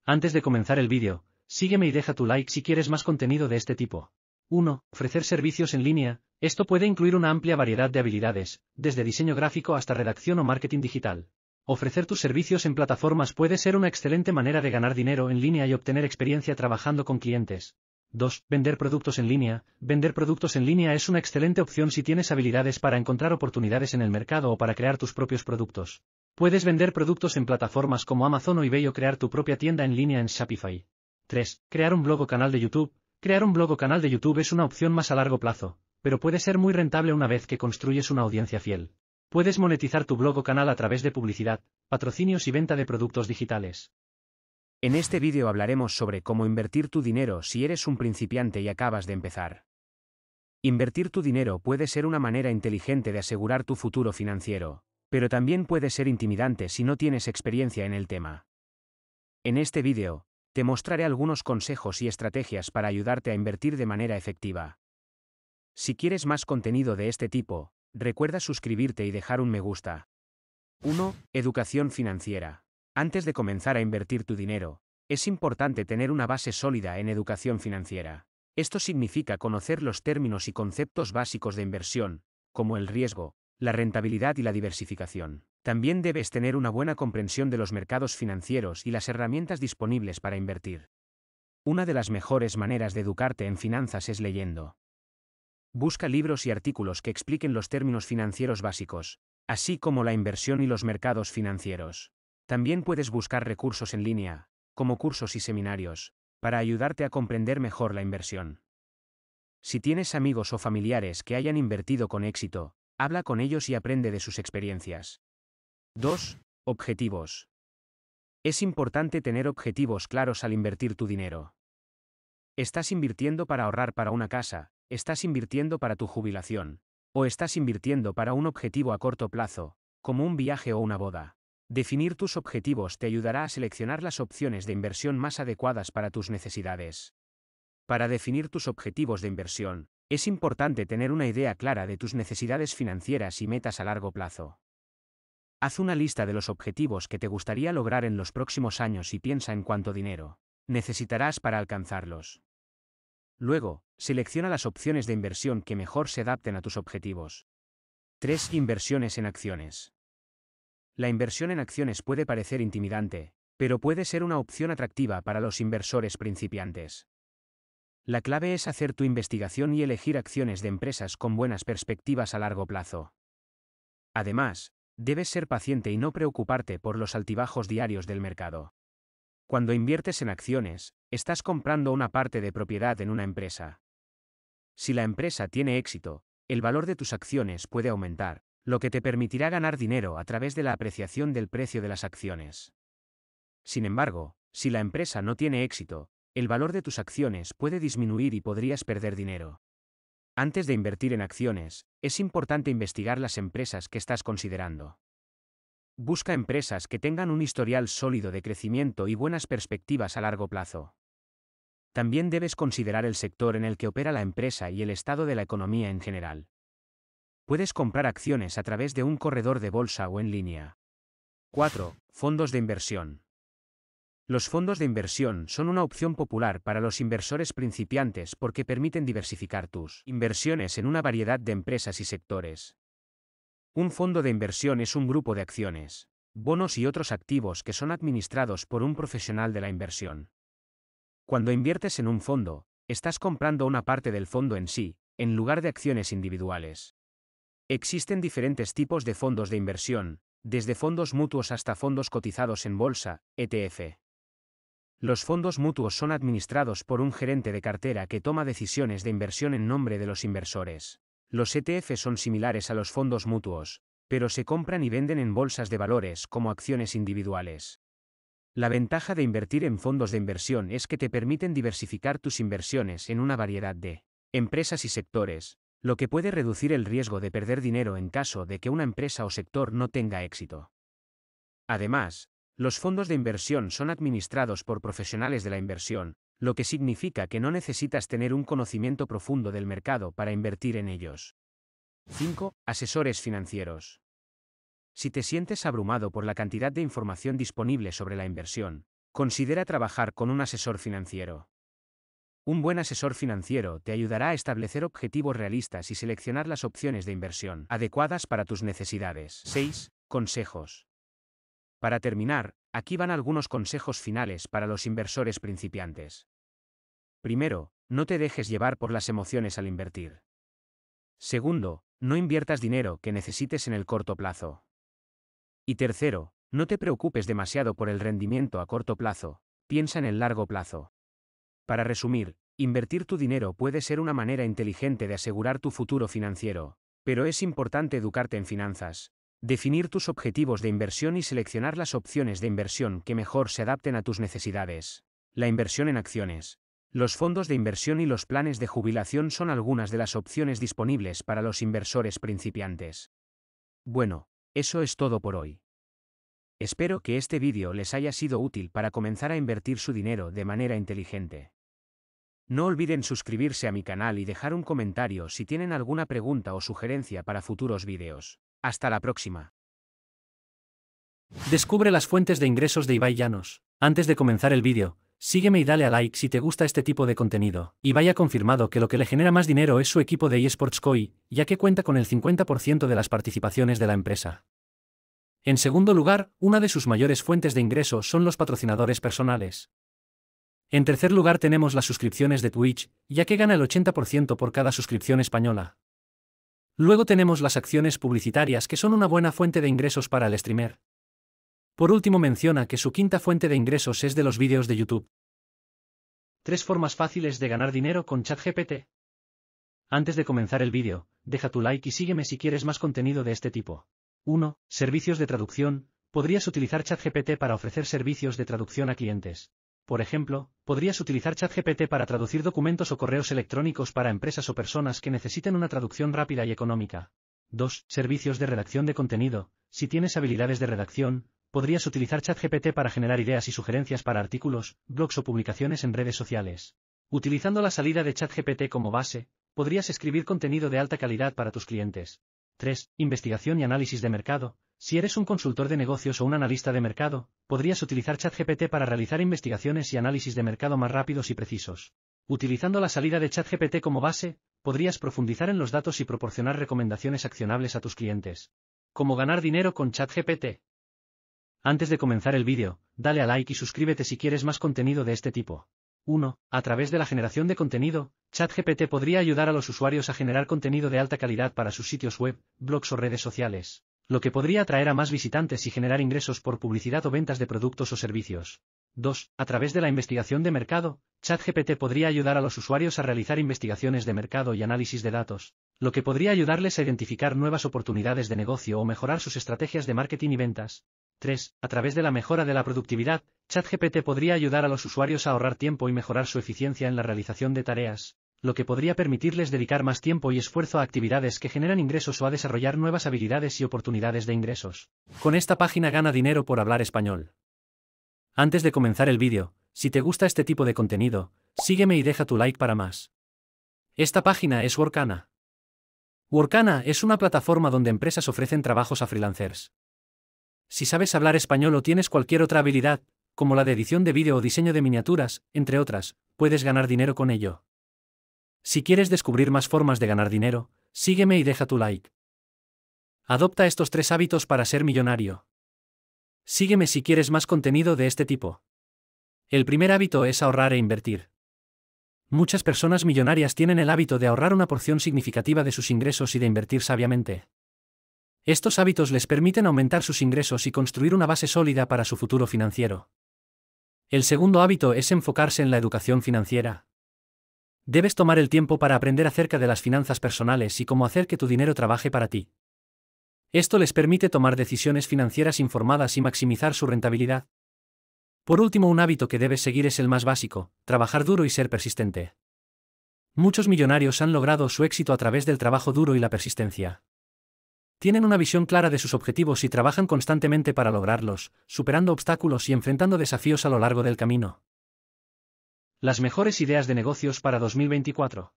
Antes de comenzar el vídeo, sígueme y deja tu like si quieres más contenido de este tipo. 1. Ofrecer servicios en línea. Esto puede incluir una amplia variedad de habilidades, desde diseño gráfico hasta redacción o marketing digital. Ofrecer tus servicios en plataformas puede ser una excelente manera de ganar dinero en línea y obtener experiencia trabajando con clientes. 2. Vender productos en línea. Vender productos en línea es una excelente opción si tienes habilidades para encontrar oportunidades en el mercado o para crear tus propios productos. Puedes vender productos en plataformas como Amazon o eBay o crear tu propia tienda en línea en Shopify. 3. Crear un blog o canal de YouTube. Crear un blog o canal de YouTube es una opción más a largo plazo, pero puede ser muy rentable una vez que construyes una audiencia fiel. Puedes monetizar tu blog o canal a través de publicidad, patrocinios y venta de productos digitales. En este vídeo hablaremos sobre cómo invertir tu dinero si eres un principiante y acabas de empezar. Invertir tu dinero puede ser una manera inteligente de asegurar tu futuro financiero, pero también puede ser intimidante si no tienes experiencia en el tema. En este vídeo, te mostraré algunos consejos y estrategias para ayudarte a invertir de manera efectiva. Si quieres más contenido de este tipo, recuerda suscribirte y dejar un me gusta. 1. Educación financiera. Antes de comenzar a invertir tu dinero, es importante tener una base sólida en educación financiera. Esto significa conocer los términos y conceptos básicos de inversión, como el riesgo, la rentabilidad y la diversificación. También debes tener una buena comprensión de los mercados financieros y las herramientas disponibles para invertir. Una de las mejores maneras de educarte en finanzas es leyendo. Busca libros y artículos que expliquen los términos financieros básicos, así como la inversión y los mercados financieros. También puedes buscar recursos en línea, como cursos y seminarios, para ayudarte a comprender mejor la inversión. Si tienes amigos o familiares que hayan invertido con éxito, habla con ellos y aprende de sus experiencias. 2. Objetivos. Es importante tener objetivos claros al invertir tu dinero. Estás invirtiendo para ahorrar para una casa, estás invirtiendo para tu jubilación, o estás invirtiendo para un objetivo a corto plazo, como un viaje o una boda. Definir tus objetivos te ayudará a seleccionar las opciones de inversión más adecuadas para tus necesidades. Para definir tus objetivos de inversión, es importante tener una idea clara de tus necesidades financieras y metas a largo plazo. Haz una lista de los objetivos que te gustaría lograr en los próximos años y piensa en cuánto dinero necesitarás para alcanzarlos. Luego, selecciona las opciones de inversión que mejor se adapten a tus objetivos. 3. Inversiones en acciones. La inversión en acciones puede parecer intimidante, pero puede ser una opción atractiva para los inversores principiantes. La clave es hacer tu investigación y elegir acciones de empresas con buenas perspectivas a largo plazo. Además, Debes ser paciente y no preocuparte por los altibajos diarios del mercado. Cuando inviertes en acciones, estás comprando una parte de propiedad en una empresa. Si la empresa tiene éxito, el valor de tus acciones puede aumentar, lo que te permitirá ganar dinero a través de la apreciación del precio de las acciones. Sin embargo, si la empresa no tiene éxito, el valor de tus acciones puede disminuir y podrías perder dinero. Antes de invertir en acciones, es importante investigar las empresas que estás considerando. Busca empresas que tengan un historial sólido de crecimiento y buenas perspectivas a largo plazo. También debes considerar el sector en el que opera la empresa y el estado de la economía en general. Puedes comprar acciones a través de un corredor de bolsa o en línea. 4. Fondos de inversión. Los fondos de inversión son una opción popular para los inversores principiantes porque permiten diversificar tus inversiones en una variedad de empresas y sectores. Un fondo de inversión es un grupo de acciones, bonos y otros activos que son administrados por un profesional de la inversión. Cuando inviertes en un fondo, estás comprando una parte del fondo en sí, en lugar de acciones individuales. Existen diferentes tipos de fondos de inversión, desde fondos mutuos hasta fondos cotizados en bolsa, ETF. Los fondos mutuos son administrados por un gerente de cartera que toma decisiones de inversión en nombre de los inversores. Los ETF son similares a los fondos mutuos, pero se compran y venden en bolsas de valores como acciones individuales. La ventaja de invertir en fondos de inversión es que te permiten diversificar tus inversiones en una variedad de empresas y sectores, lo que puede reducir el riesgo de perder dinero en caso de que una empresa o sector no tenga éxito. Además, los fondos de inversión son administrados por profesionales de la inversión, lo que significa que no necesitas tener un conocimiento profundo del mercado para invertir en ellos. 5. Asesores financieros. Si te sientes abrumado por la cantidad de información disponible sobre la inversión, considera trabajar con un asesor financiero. Un buen asesor financiero te ayudará a establecer objetivos realistas y seleccionar las opciones de inversión adecuadas para tus necesidades. 6. Consejos. Para terminar, aquí van algunos consejos finales para los inversores principiantes. Primero, no te dejes llevar por las emociones al invertir. Segundo, no inviertas dinero que necesites en el corto plazo. Y tercero, no te preocupes demasiado por el rendimiento a corto plazo, piensa en el largo plazo. Para resumir, invertir tu dinero puede ser una manera inteligente de asegurar tu futuro financiero, pero es importante educarte en finanzas, Definir tus objetivos de inversión y seleccionar las opciones de inversión que mejor se adapten a tus necesidades. La inversión en acciones. Los fondos de inversión y los planes de jubilación son algunas de las opciones disponibles para los inversores principiantes. Bueno, eso es todo por hoy. Espero que este vídeo les haya sido útil para comenzar a invertir su dinero de manera inteligente. No olviden suscribirse a mi canal y dejar un comentario si tienen alguna pregunta o sugerencia para futuros vídeos. Hasta la próxima. Descubre las fuentes de ingresos de Ibai Llanos. Antes de comenzar el vídeo, sígueme y dale a like si te gusta este tipo de contenido. Ibai ha confirmado que lo que le genera más dinero es su equipo de eSports Koi, ya que cuenta con el 50% de las participaciones de la empresa. En segundo lugar, una de sus mayores fuentes de ingresos son los patrocinadores personales. En tercer lugar tenemos las suscripciones de Twitch, ya que gana el 80% por cada suscripción española. Luego tenemos las acciones publicitarias que son una buena fuente de ingresos para el streamer. Por último menciona que su quinta fuente de ingresos es de los vídeos de YouTube. Tres formas fáciles de ganar dinero con ChatGPT. Antes de comenzar el vídeo, deja tu like y sígueme si quieres más contenido de este tipo. 1. Servicios de traducción. Podrías utilizar ChatGPT para ofrecer servicios de traducción a clientes. Por ejemplo, podrías utilizar ChatGPT para traducir documentos o correos electrónicos para empresas o personas que necesiten una traducción rápida y económica. 2. Servicios de redacción de contenido. Si tienes habilidades de redacción, podrías utilizar ChatGPT para generar ideas y sugerencias para artículos, blogs o publicaciones en redes sociales. Utilizando la salida de ChatGPT como base, podrías escribir contenido de alta calidad para tus clientes. 3. Investigación y análisis de mercado. Si eres un consultor de negocios o un analista de mercado, podrías utilizar ChatGPT para realizar investigaciones y análisis de mercado más rápidos y precisos. Utilizando la salida de ChatGPT como base, podrías profundizar en los datos y proporcionar recomendaciones accionables a tus clientes. ¿Cómo ganar dinero con ChatGPT? Antes de comenzar el vídeo, dale a like y suscríbete si quieres más contenido de este tipo. 1. A través de la generación de contenido, ChatGPT podría ayudar a los usuarios a generar contenido de alta calidad para sus sitios web, blogs o redes sociales lo que podría atraer a más visitantes y generar ingresos por publicidad o ventas de productos o servicios. 2. A través de la investigación de mercado, ChatGPT podría ayudar a los usuarios a realizar investigaciones de mercado y análisis de datos, lo que podría ayudarles a identificar nuevas oportunidades de negocio o mejorar sus estrategias de marketing y ventas. 3. A través de la mejora de la productividad, ChatGPT podría ayudar a los usuarios a ahorrar tiempo y mejorar su eficiencia en la realización de tareas, lo que podría permitirles dedicar más tiempo y esfuerzo a actividades que generan ingresos o a desarrollar nuevas habilidades y oportunidades de ingresos. Con esta página gana dinero por hablar español. Antes de comenzar el vídeo, si te gusta este tipo de contenido, sígueme y deja tu like para más. Esta página es Workana. Workana es una plataforma donde empresas ofrecen trabajos a freelancers. Si sabes hablar español o tienes cualquier otra habilidad, como la de edición de vídeo o diseño de miniaturas, entre otras, puedes ganar dinero con ello. Si quieres descubrir más formas de ganar dinero, sígueme y deja tu like. Adopta estos tres hábitos para ser millonario. Sígueme si quieres más contenido de este tipo. El primer hábito es ahorrar e invertir. Muchas personas millonarias tienen el hábito de ahorrar una porción significativa de sus ingresos y de invertir sabiamente. Estos hábitos les permiten aumentar sus ingresos y construir una base sólida para su futuro financiero. El segundo hábito es enfocarse en la educación financiera. Debes tomar el tiempo para aprender acerca de las finanzas personales y cómo hacer que tu dinero trabaje para ti. Esto les permite tomar decisiones financieras informadas y maximizar su rentabilidad. Por último, un hábito que debes seguir es el más básico, trabajar duro y ser persistente. Muchos millonarios han logrado su éxito a través del trabajo duro y la persistencia. Tienen una visión clara de sus objetivos y trabajan constantemente para lograrlos, superando obstáculos y enfrentando desafíos a lo largo del camino. Las mejores ideas de negocios para 2024.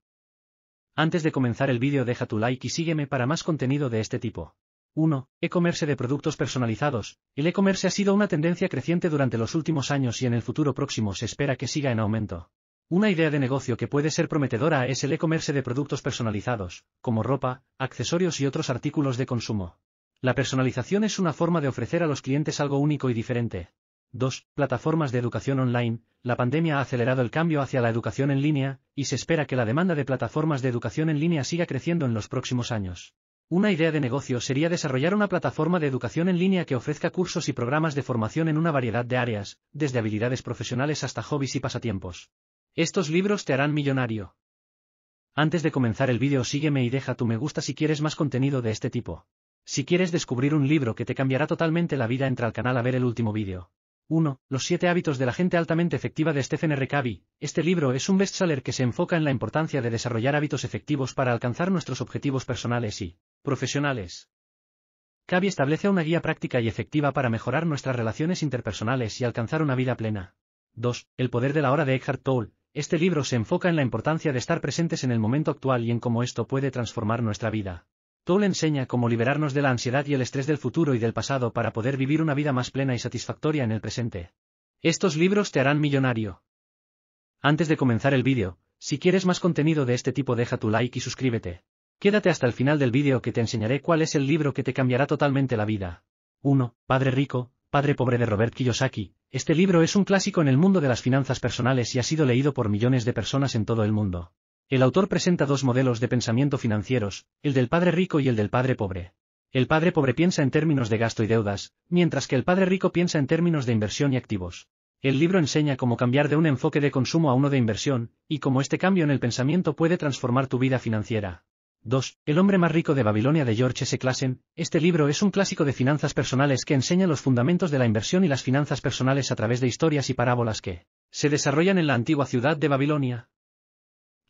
Antes de comenzar el vídeo deja tu like y sígueme para más contenido de este tipo. 1. E-commerce de productos personalizados. El e-commerce ha sido una tendencia creciente durante los últimos años y en el futuro próximo se espera que siga en aumento. Una idea de negocio que puede ser prometedora es el e-commerce de productos personalizados, como ropa, accesorios y otros artículos de consumo. La personalización es una forma de ofrecer a los clientes algo único y diferente, 2. Plataformas de educación online. La pandemia ha acelerado el cambio hacia la educación en línea, y se espera que la demanda de plataformas de educación en línea siga creciendo en los próximos años. Una idea de negocio sería desarrollar una plataforma de educación en línea que ofrezca cursos y programas de formación en una variedad de áreas, desde habilidades profesionales hasta hobbies y pasatiempos. Estos libros te harán millonario. Antes de comenzar el vídeo sígueme y deja tu me gusta si quieres más contenido de este tipo. Si quieres descubrir un libro que te cambiará totalmente la vida entra al canal a ver el último vídeo. 1. Los siete hábitos de la gente altamente efectiva de Stephen R. Covey. Este libro es un bestseller que se enfoca en la importancia de desarrollar hábitos efectivos para alcanzar nuestros objetivos personales y profesionales. Covey establece una guía práctica y efectiva para mejorar nuestras relaciones interpersonales y alcanzar una vida plena. 2. El poder de la hora de Eckhart Tolle. Este libro se enfoca en la importancia de estar presentes en el momento actual y en cómo esto puede transformar nuestra vida. Toll enseña cómo liberarnos de la ansiedad y el estrés del futuro y del pasado para poder vivir una vida más plena y satisfactoria en el presente. Estos libros te harán millonario. Antes de comenzar el vídeo, si quieres más contenido de este tipo deja tu like y suscríbete. Quédate hasta el final del vídeo que te enseñaré cuál es el libro que te cambiará totalmente la vida. 1. Padre Rico, Padre Pobre de Robert Kiyosaki. Este libro es un clásico en el mundo de las finanzas personales y ha sido leído por millones de personas en todo el mundo. El autor presenta dos modelos de pensamiento financieros, el del padre rico y el del padre pobre. El padre pobre piensa en términos de gasto y deudas, mientras que el padre rico piensa en términos de inversión y activos. El libro enseña cómo cambiar de un enfoque de consumo a uno de inversión, y cómo este cambio en el pensamiento puede transformar tu vida financiera. 2. El hombre más rico de Babilonia de George S. Classen. Este libro es un clásico de finanzas personales que enseña los fundamentos de la inversión y las finanzas personales a través de historias y parábolas que se desarrollan en la antigua ciudad de Babilonia.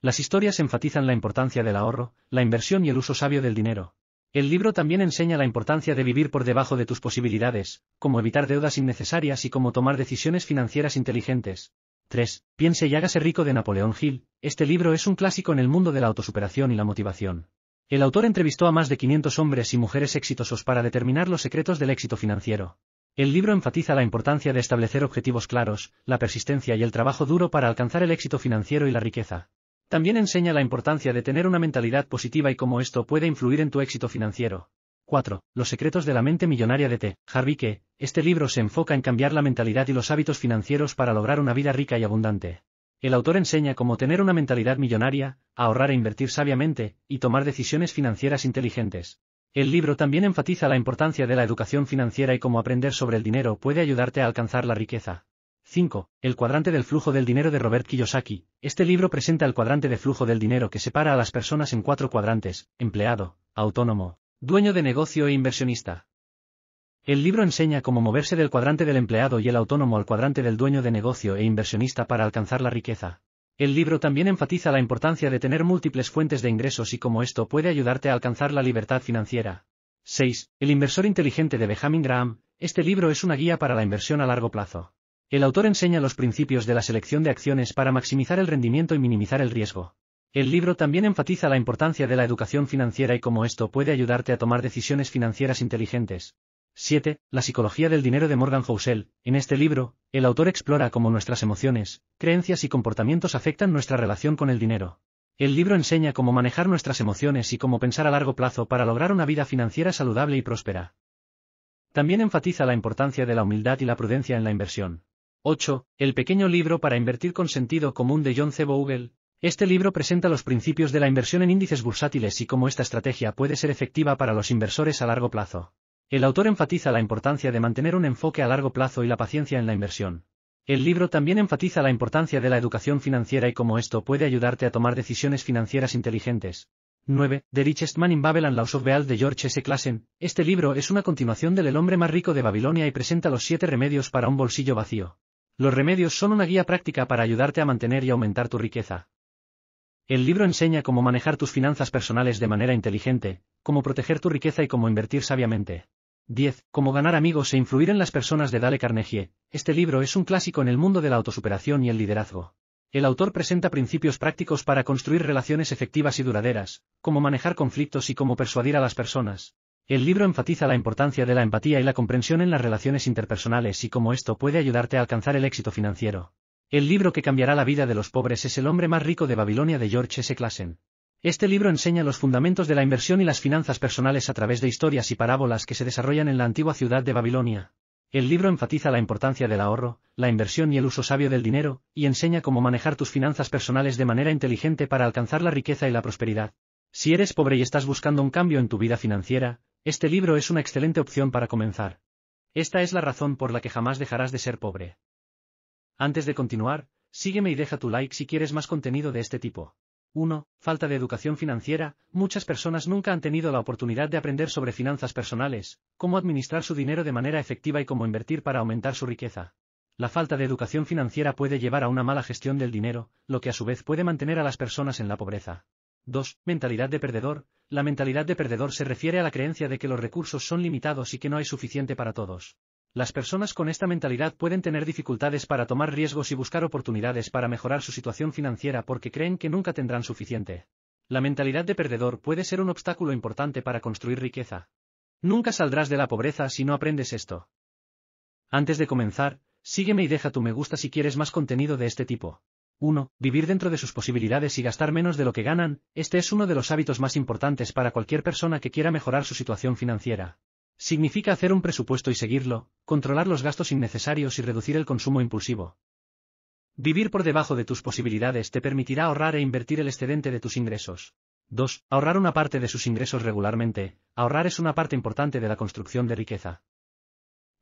Las historias enfatizan la importancia del ahorro, la inversión y el uso sabio del dinero. El libro también enseña la importancia de vivir por debajo de tus posibilidades, como evitar deudas innecesarias y cómo tomar decisiones financieras inteligentes. 3. Piense y hágase rico de Napoleón Hill. Este libro es un clásico en el mundo de la autosuperación y la motivación. El autor entrevistó a más de 500 hombres y mujeres exitosos para determinar los secretos del éxito financiero. El libro enfatiza la importancia de establecer objetivos claros, la persistencia y el trabajo duro para alcanzar el éxito financiero y la riqueza. También enseña la importancia de tener una mentalidad positiva y cómo esto puede influir en tu éxito financiero. 4. Los secretos de la mente millonaria de T. Jarbique. Este libro se enfoca en cambiar la mentalidad y los hábitos financieros para lograr una vida rica y abundante. El autor enseña cómo tener una mentalidad millonaria, ahorrar e invertir sabiamente, y tomar decisiones financieras inteligentes. El libro también enfatiza la importancia de la educación financiera y cómo aprender sobre el dinero puede ayudarte a alcanzar la riqueza. 5. El cuadrante del flujo del dinero de Robert Kiyosaki. Este libro presenta el cuadrante de flujo del dinero que separa a las personas en cuatro cuadrantes, empleado, autónomo, dueño de negocio e inversionista. El libro enseña cómo moverse del cuadrante del empleado y el autónomo al cuadrante del dueño de negocio e inversionista para alcanzar la riqueza. El libro también enfatiza la importancia de tener múltiples fuentes de ingresos y cómo esto puede ayudarte a alcanzar la libertad financiera. 6. El inversor inteligente de Benjamin Graham. Este libro es una guía para la inversión a largo plazo. El autor enseña los principios de la selección de acciones para maximizar el rendimiento y minimizar el riesgo. El libro también enfatiza la importancia de la educación financiera y cómo esto puede ayudarte a tomar decisiones financieras inteligentes. 7. La psicología del dinero de Morgan Housel. En este libro, el autor explora cómo nuestras emociones, creencias y comportamientos afectan nuestra relación con el dinero. El libro enseña cómo manejar nuestras emociones y cómo pensar a largo plazo para lograr una vida financiera saludable y próspera. También enfatiza la importancia de la humildad y la prudencia en la inversión. 8. El pequeño libro para invertir con sentido común de John C. Bogle. Este libro presenta los principios de la inversión en índices bursátiles y cómo esta estrategia puede ser efectiva para los inversores a largo plazo. El autor enfatiza la importancia de mantener un enfoque a largo plazo y la paciencia en la inversión. El libro también enfatiza la importancia de la educación financiera y cómo esto puede ayudarte a tomar decisiones financieras inteligentes. 9. The Richest Man in Babylon Laws of de George S. Classen. Este libro es una continuación del El hombre más rico de Babilonia y presenta los siete remedios para un bolsillo vacío. Los remedios son una guía práctica para ayudarte a mantener y aumentar tu riqueza. El libro enseña cómo manejar tus finanzas personales de manera inteligente, cómo proteger tu riqueza y cómo invertir sabiamente. 10. Cómo ganar amigos e influir en las personas de Dale Carnegie. Este libro es un clásico en el mundo de la autosuperación y el liderazgo. El autor presenta principios prácticos para construir relaciones efectivas y duraderas, cómo manejar conflictos y cómo persuadir a las personas. El libro enfatiza la importancia de la empatía y la comprensión en las relaciones interpersonales y cómo esto puede ayudarte a alcanzar el éxito financiero. El libro que cambiará la vida de los pobres es El hombre más rico de Babilonia de George S. Classen. Este libro enseña los fundamentos de la inversión y las finanzas personales a través de historias y parábolas que se desarrollan en la antigua ciudad de Babilonia. El libro enfatiza la importancia del ahorro, la inversión y el uso sabio del dinero, y enseña cómo manejar tus finanzas personales de manera inteligente para alcanzar la riqueza y la prosperidad. Si eres pobre y estás buscando un cambio en tu vida financiera, este libro es una excelente opción para comenzar. Esta es la razón por la que jamás dejarás de ser pobre. Antes de continuar, sígueme y deja tu like si quieres más contenido de este tipo. 1. Falta de educación financiera. Muchas personas nunca han tenido la oportunidad de aprender sobre finanzas personales, cómo administrar su dinero de manera efectiva y cómo invertir para aumentar su riqueza. La falta de educación financiera puede llevar a una mala gestión del dinero, lo que a su vez puede mantener a las personas en la pobreza. 2. Mentalidad de perdedor. La mentalidad de perdedor se refiere a la creencia de que los recursos son limitados y que no hay suficiente para todos. Las personas con esta mentalidad pueden tener dificultades para tomar riesgos y buscar oportunidades para mejorar su situación financiera porque creen que nunca tendrán suficiente. La mentalidad de perdedor puede ser un obstáculo importante para construir riqueza. Nunca saldrás de la pobreza si no aprendes esto. Antes de comenzar, sígueme y deja tu me gusta si quieres más contenido de este tipo. 1. Vivir dentro de sus posibilidades y gastar menos de lo que ganan, este es uno de los hábitos más importantes para cualquier persona que quiera mejorar su situación financiera. Significa hacer un presupuesto y seguirlo, controlar los gastos innecesarios y reducir el consumo impulsivo. Vivir por debajo de tus posibilidades te permitirá ahorrar e invertir el excedente de tus ingresos. 2. Ahorrar una parte de sus ingresos regularmente. Ahorrar es una parte importante de la construcción de riqueza.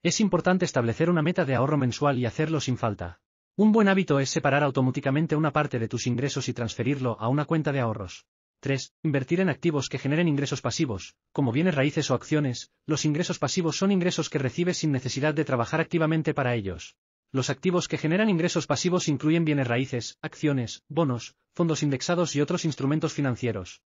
Es importante establecer una meta de ahorro mensual y hacerlo sin falta. Un buen hábito es separar automáticamente una parte de tus ingresos y transferirlo a una cuenta de ahorros. 3. Invertir en activos que generen ingresos pasivos, como bienes raíces o acciones, los ingresos pasivos son ingresos que recibes sin necesidad de trabajar activamente para ellos. Los activos que generan ingresos pasivos incluyen bienes raíces, acciones, bonos, fondos indexados y otros instrumentos financieros.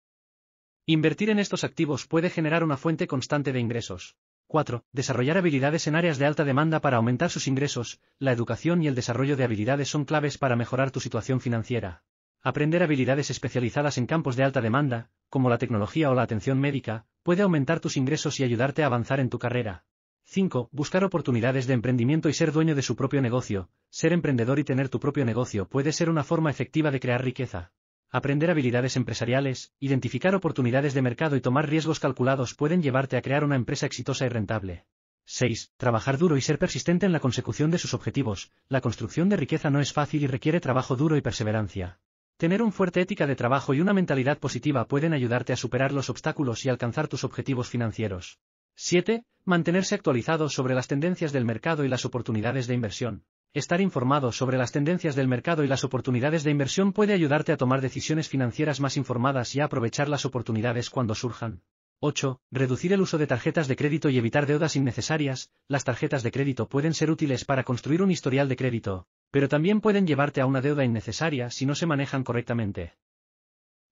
Invertir en estos activos puede generar una fuente constante de ingresos. 4. Desarrollar habilidades en áreas de alta demanda para aumentar sus ingresos. La educación y el desarrollo de habilidades son claves para mejorar tu situación financiera. Aprender habilidades especializadas en campos de alta demanda, como la tecnología o la atención médica, puede aumentar tus ingresos y ayudarte a avanzar en tu carrera. 5. Buscar oportunidades de emprendimiento y ser dueño de su propio negocio. Ser emprendedor y tener tu propio negocio puede ser una forma efectiva de crear riqueza aprender habilidades empresariales, identificar oportunidades de mercado y tomar riesgos calculados pueden llevarte a crear una empresa exitosa y rentable. 6. Trabajar duro y ser persistente en la consecución de sus objetivos. La construcción de riqueza no es fácil y requiere trabajo duro y perseverancia. Tener un fuerte ética de trabajo y una mentalidad positiva pueden ayudarte a superar los obstáculos y alcanzar tus objetivos financieros. 7. Mantenerse actualizado sobre las tendencias del mercado y las oportunidades de inversión. Estar informado sobre las tendencias del mercado y las oportunidades de inversión puede ayudarte a tomar decisiones financieras más informadas y a aprovechar las oportunidades cuando surjan. 8. Reducir el uso de tarjetas de crédito y evitar deudas innecesarias. Las tarjetas de crédito pueden ser útiles para construir un historial de crédito, pero también pueden llevarte a una deuda innecesaria si no se manejan correctamente.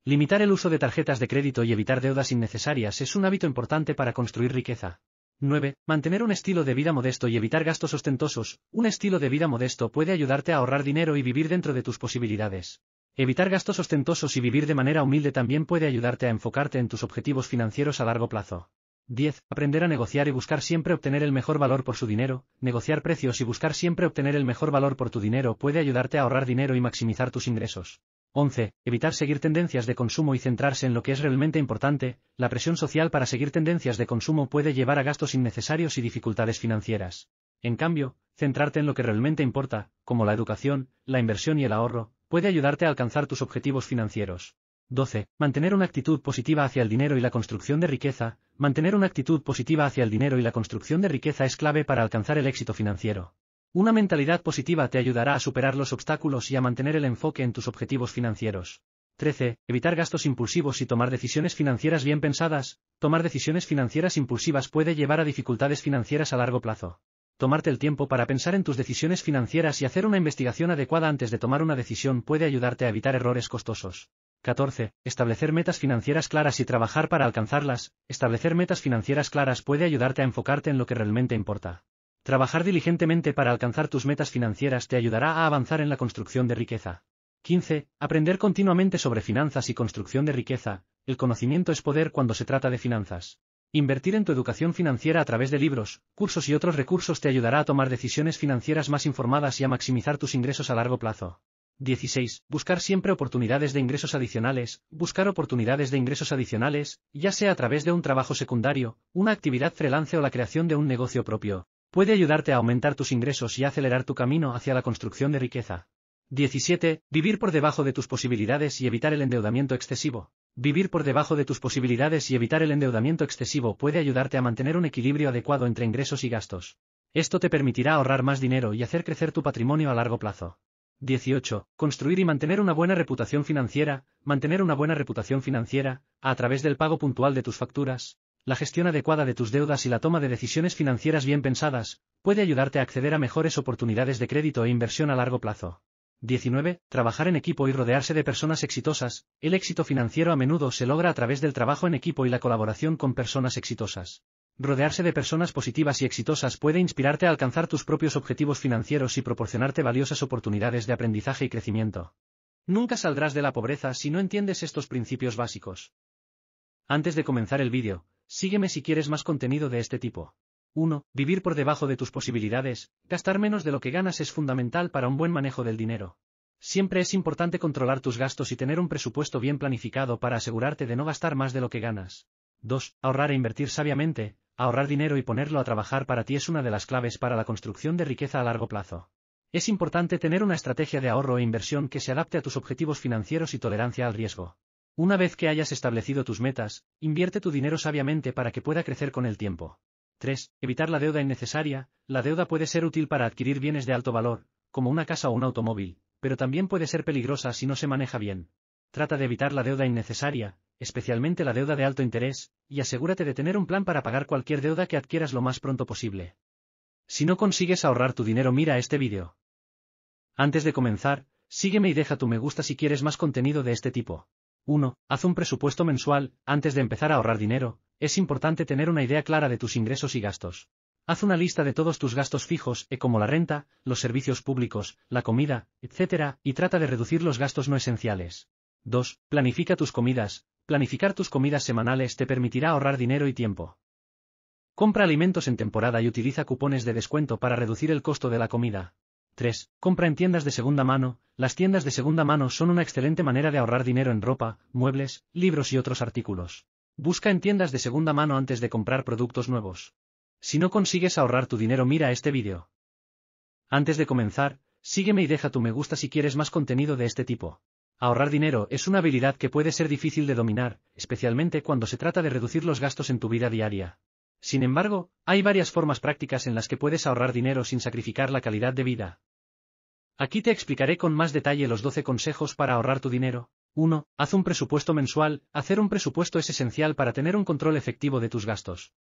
Limitar el uso de tarjetas de crédito y evitar deudas innecesarias es un hábito importante para construir riqueza. 9. Mantener un estilo de vida modesto y evitar gastos ostentosos. Un estilo de vida modesto puede ayudarte a ahorrar dinero y vivir dentro de tus posibilidades. Evitar gastos ostentosos y vivir de manera humilde también puede ayudarte a enfocarte en tus objetivos financieros a largo plazo. 10. Aprender a negociar y buscar siempre obtener el mejor valor por su dinero. Negociar precios y buscar siempre obtener el mejor valor por tu dinero puede ayudarte a ahorrar dinero y maximizar tus ingresos. 11. Evitar seguir tendencias de consumo y centrarse en lo que es realmente importante. La presión social para seguir tendencias de consumo puede llevar a gastos innecesarios y dificultades financieras. En cambio, centrarte en lo que realmente importa, como la educación, la inversión y el ahorro, puede ayudarte a alcanzar tus objetivos financieros. 12. Mantener una actitud positiva hacia el dinero y la construcción de riqueza. Mantener una actitud positiva hacia el dinero y la construcción de riqueza es clave para alcanzar el éxito financiero. Una mentalidad positiva te ayudará a superar los obstáculos y a mantener el enfoque en tus objetivos financieros. 13. Evitar gastos impulsivos y tomar decisiones financieras bien pensadas. Tomar decisiones financieras impulsivas puede llevar a dificultades financieras a largo plazo. Tomarte el tiempo para pensar en tus decisiones financieras y hacer una investigación adecuada antes de tomar una decisión puede ayudarte a evitar errores costosos. 14. Establecer metas financieras claras y trabajar para alcanzarlas. Establecer metas financieras claras puede ayudarte a enfocarte en lo que realmente importa. Trabajar diligentemente para alcanzar tus metas financieras te ayudará a avanzar en la construcción de riqueza. 15. Aprender continuamente sobre finanzas y construcción de riqueza. El conocimiento es poder cuando se trata de finanzas. Invertir en tu educación financiera a través de libros, cursos y otros recursos te ayudará a tomar decisiones financieras más informadas y a maximizar tus ingresos a largo plazo. 16. Buscar siempre oportunidades de ingresos adicionales. Buscar oportunidades de ingresos adicionales, ya sea a través de un trabajo secundario, una actividad freelance o la creación de un negocio propio, puede ayudarte a aumentar tus ingresos y acelerar tu camino hacia la construcción de riqueza. 17. Vivir por debajo de tus posibilidades y evitar el endeudamiento excesivo. Vivir por debajo de tus posibilidades y evitar el endeudamiento excesivo puede ayudarte a mantener un equilibrio adecuado entre ingresos y gastos. Esto te permitirá ahorrar más dinero y hacer crecer tu patrimonio a largo plazo. 18. Construir y mantener una buena reputación financiera, mantener una buena reputación financiera, a través del pago puntual de tus facturas, la gestión adecuada de tus deudas y la toma de decisiones financieras bien pensadas, puede ayudarte a acceder a mejores oportunidades de crédito e inversión a largo plazo. 19. Trabajar en equipo y rodearse de personas exitosas. El éxito financiero a menudo se logra a través del trabajo en equipo y la colaboración con personas exitosas. Rodearse de personas positivas y exitosas puede inspirarte a alcanzar tus propios objetivos financieros y proporcionarte valiosas oportunidades de aprendizaje y crecimiento. Nunca saldrás de la pobreza si no entiendes estos principios básicos. Antes de comenzar el vídeo, Sígueme si quieres más contenido de este tipo. 1. Vivir por debajo de tus posibilidades, gastar menos de lo que ganas es fundamental para un buen manejo del dinero. Siempre es importante controlar tus gastos y tener un presupuesto bien planificado para asegurarte de no gastar más de lo que ganas. 2. Ahorrar e invertir sabiamente, ahorrar dinero y ponerlo a trabajar para ti es una de las claves para la construcción de riqueza a largo plazo. Es importante tener una estrategia de ahorro e inversión que se adapte a tus objetivos financieros y tolerancia al riesgo. Una vez que hayas establecido tus metas, invierte tu dinero sabiamente para que pueda crecer con el tiempo. 3. Evitar la deuda innecesaria. La deuda puede ser útil para adquirir bienes de alto valor, como una casa o un automóvil, pero también puede ser peligrosa si no se maneja bien. Trata de evitar la deuda innecesaria, especialmente la deuda de alto interés, y asegúrate de tener un plan para pagar cualquier deuda que adquieras lo más pronto posible. Si no consigues ahorrar tu dinero mira este vídeo. Antes de comenzar, sígueme y deja tu me gusta si quieres más contenido de este tipo. 1. Haz un presupuesto mensual, antes de empezar a ahorrar dinero, es importante tener una idea clara de tus ingresos y gastos. Haz una lista de todos tus gastos fijos, eh, como la renta, los servicios públicos, la comida, etc., y trata de reducir los gastos no esenciales. 2. Planifica tus comidas. Planificar tus comidas semanales te permitirá ahorrar dinero y tiempo. Compra alimentos en temporada y utiliza cupones de descuento para reducir el costo de la comida. 3. Compra en tiendas de segunda mano. Las tiendas de segunda mano son una excelente manera de ahorrar dinero en ropa, muebles, libros y otros artículos. Busca en tiendas de segunda mano antes de comprar productos nuevos. Si no consigues ahorrar tu dinero mira este vídeo. Antes de comenzar, sígueme y deja tu me gusta si quieres más contenido de este tipo. Ahorrar dinero es una habilidad que puede ser difícil de dominar, especialmente cuando se trata de reducir los gastos en tu vida diaria. Sin embargo, hay varias formas prácticas en las que puedes ahorrar dinero sin sacrificar la calidad de vida. Aquí te explicaré con más detalle los 12 consejos para ahorrar tu dinero. 1. Haz un presupuesto mensual. Hacer un presupuesto es esencial para tener un control efectivo de tus gastos.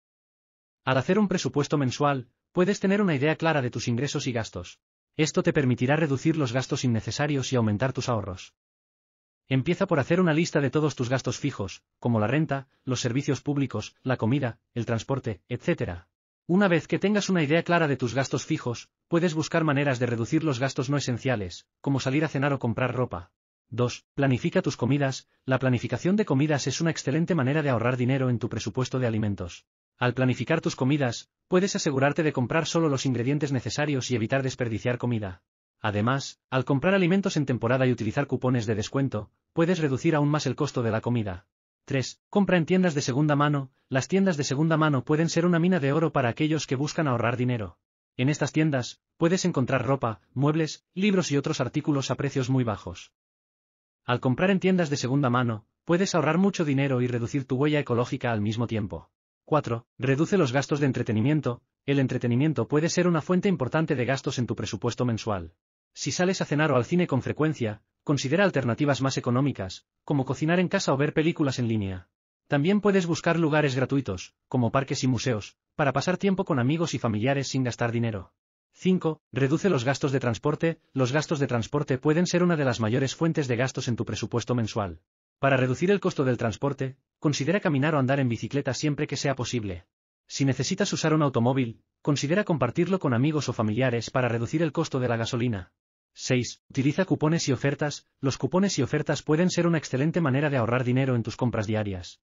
Al hacer un presupuesto mensual, puedes tener una idea clara de tus ingresos y gastos. Esto te permitirá reducir los gastos innecesarios y aumentar tus ahorros. Empieza por hacer una lista de todos tus gastos fijos, como la renta, los servicios públicos, la comida, el transporte, etc. Una vez que tengas una idea clara de tus gastos fijos, puedes buscar maneras de reducir los gastos no esenciales, como salir a cenar o comprar ropa. 2. Planifica tus comidas. La planificación de comidas es una excelente manera de ahorrar dinero en tu presupuesto de alimentos. Al planificar tus comidas, puedes asegurarte de comprar solo los ingredientes necesarios y evitar desperdiciar comida. Además, al comprar alimentos en temporada y utilizar cupones de descuento, puedes reducir aún más el costo de la comida. 3. Compra en tiendas de segunda mano. Las tiendas de segunda mano pueden ser una mina de oro para aquellos que buscan ahorrar dinero. En estas tiendas, puedes encontrar ropa, muebles, libros y otros artículos a precios muy bajos. Al comprar en tiendas de segunda mano, puedes ahorrar mucho dinero y reducir tu huella ecológica al mismo tiempo. 4. Reduce los gastos de entretenimiento. El entretenimiento puede ser una fuente importante de gastos en tu presupuesto mensual. Si sales a cenar o al cine con frecuencia, considera alternativas más económicas, como cocinar en casa o ver películas en línea. También puedes buscar lugares gratuitos, como parques y museos, para pasar tiempo con amigos y familiares sin gastar dinero. 5. Reduce los gastos de transporte. Los gastos de transporte pueden ser una de las mayores fuentes de gastos en tu presupuesto mensual. Para reducir el costo del transporte, considera caminar o andar en bicicleta siempre que sea posible. Si necesitas usar un automóvil, considera compartirlo con amigos o familiares para reducir el costo de la gasolina. 6. Utiliza cupones y ofertas. Los cupones y ofertas pueden ser una excelente manera de ahorrar dinero en tus compras diarias.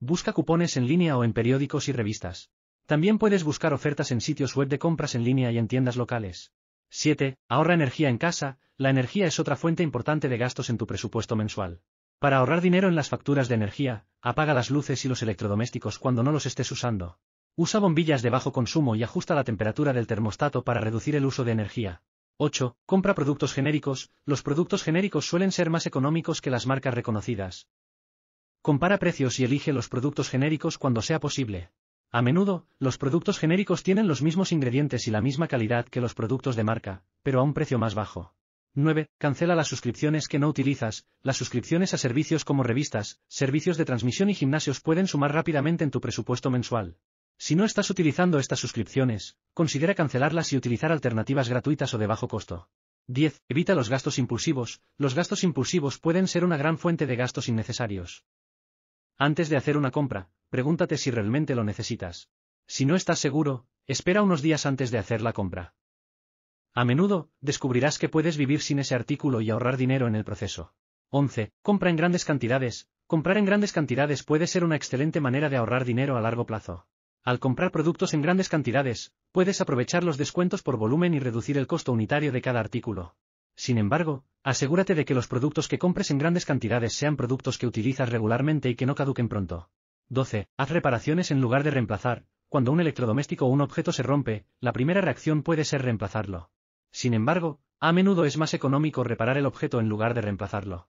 Busca cupones en línea o en periódicos y revistas. También puedes buscar ofertas en sitios web de compras en línea y en tiendas locales. 7. Ahorra energía en casa. La energía es otra fuente importante de gastos en tu presupuesto mensual. Para ahorrar dinero en las facturas de energía, apaga las luces y los electrodomésticos cuando no los estés usando. Usa bombillas de bajo consumo y ajusta la temperatura del termostato para reducir el uso de energía. 8. Compra productos genéricos. Los productos genéricos suelen ser más económicos que las marcas reconocidas. Compara precios y elige los productos genéricos cuando sea posible. A menudo, los productos genéricos tienen los mismos ingredientes y la misma calidad que los productos de marca, pero a un precio más bajo. 9. Cancela las suscripciones que no utilizas. Las suscripciones a servicios como revistas, servicios de transmisión y gimnasios pueden sumar rápidamente en tu presupuesto mensual. Si no estás utilizando estas suscripciones, considera cancelarlas y utilizar alternativas gratuitas o de bajo costo. 10. Evita los gastos impulsivos. Los gastos impulsivos pueden ser una gran fuente de gastos innecesarios. Antes de hacer una compra, pregúntate si realmente lo necesitas. Si no estás seguro, espera unos días antes de hacer la compra. A menudo, descubrirás que puedes vivir sin ese artículo y ahorrar dinero en el proceso. 11. Compra en grandes cantidades. Comprar en grandes cantidades puede ser una excelente manera de ahorrar dinero a largo plazo. Al comprar productos en grandes cantidades, puedes aprovechar los descuentos por volumen y reducir el costo unitario de cada artículo. Sin embargo, asegúrate de que los productos que compres en grandes cantidades sean productos que utilizas regularmente y que no caduquen pronto. 12. Haz reparaciones en lugar de reemplazar. Cuando un electrodoméstico o un objeto se rompe, la primera reacción puede ser reemplazarlo. Sin embargo, a menudo es más económico reparar el objeto en lugar de reemplazarlo.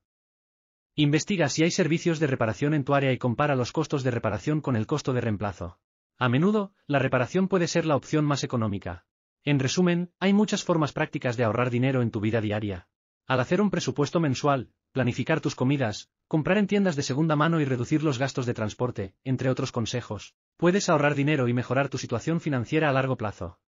Investiga si hay servicios de reparación en tu área y compara los costos de reparación con el costo de reemplazo. A menudo, la reparación puede ser la opción más económica. En resumen, hay muchas formas prácticas de ahorrar dinero en tu vida diaria. Al hacer un presupuesto mensual, planificar tus comidas, comprar en tiendas de segunda mano y reducir los gastos de transporte, entre otros consejos, puedes ahorrar dinero y mejorar tu situación financiera a largo plazo.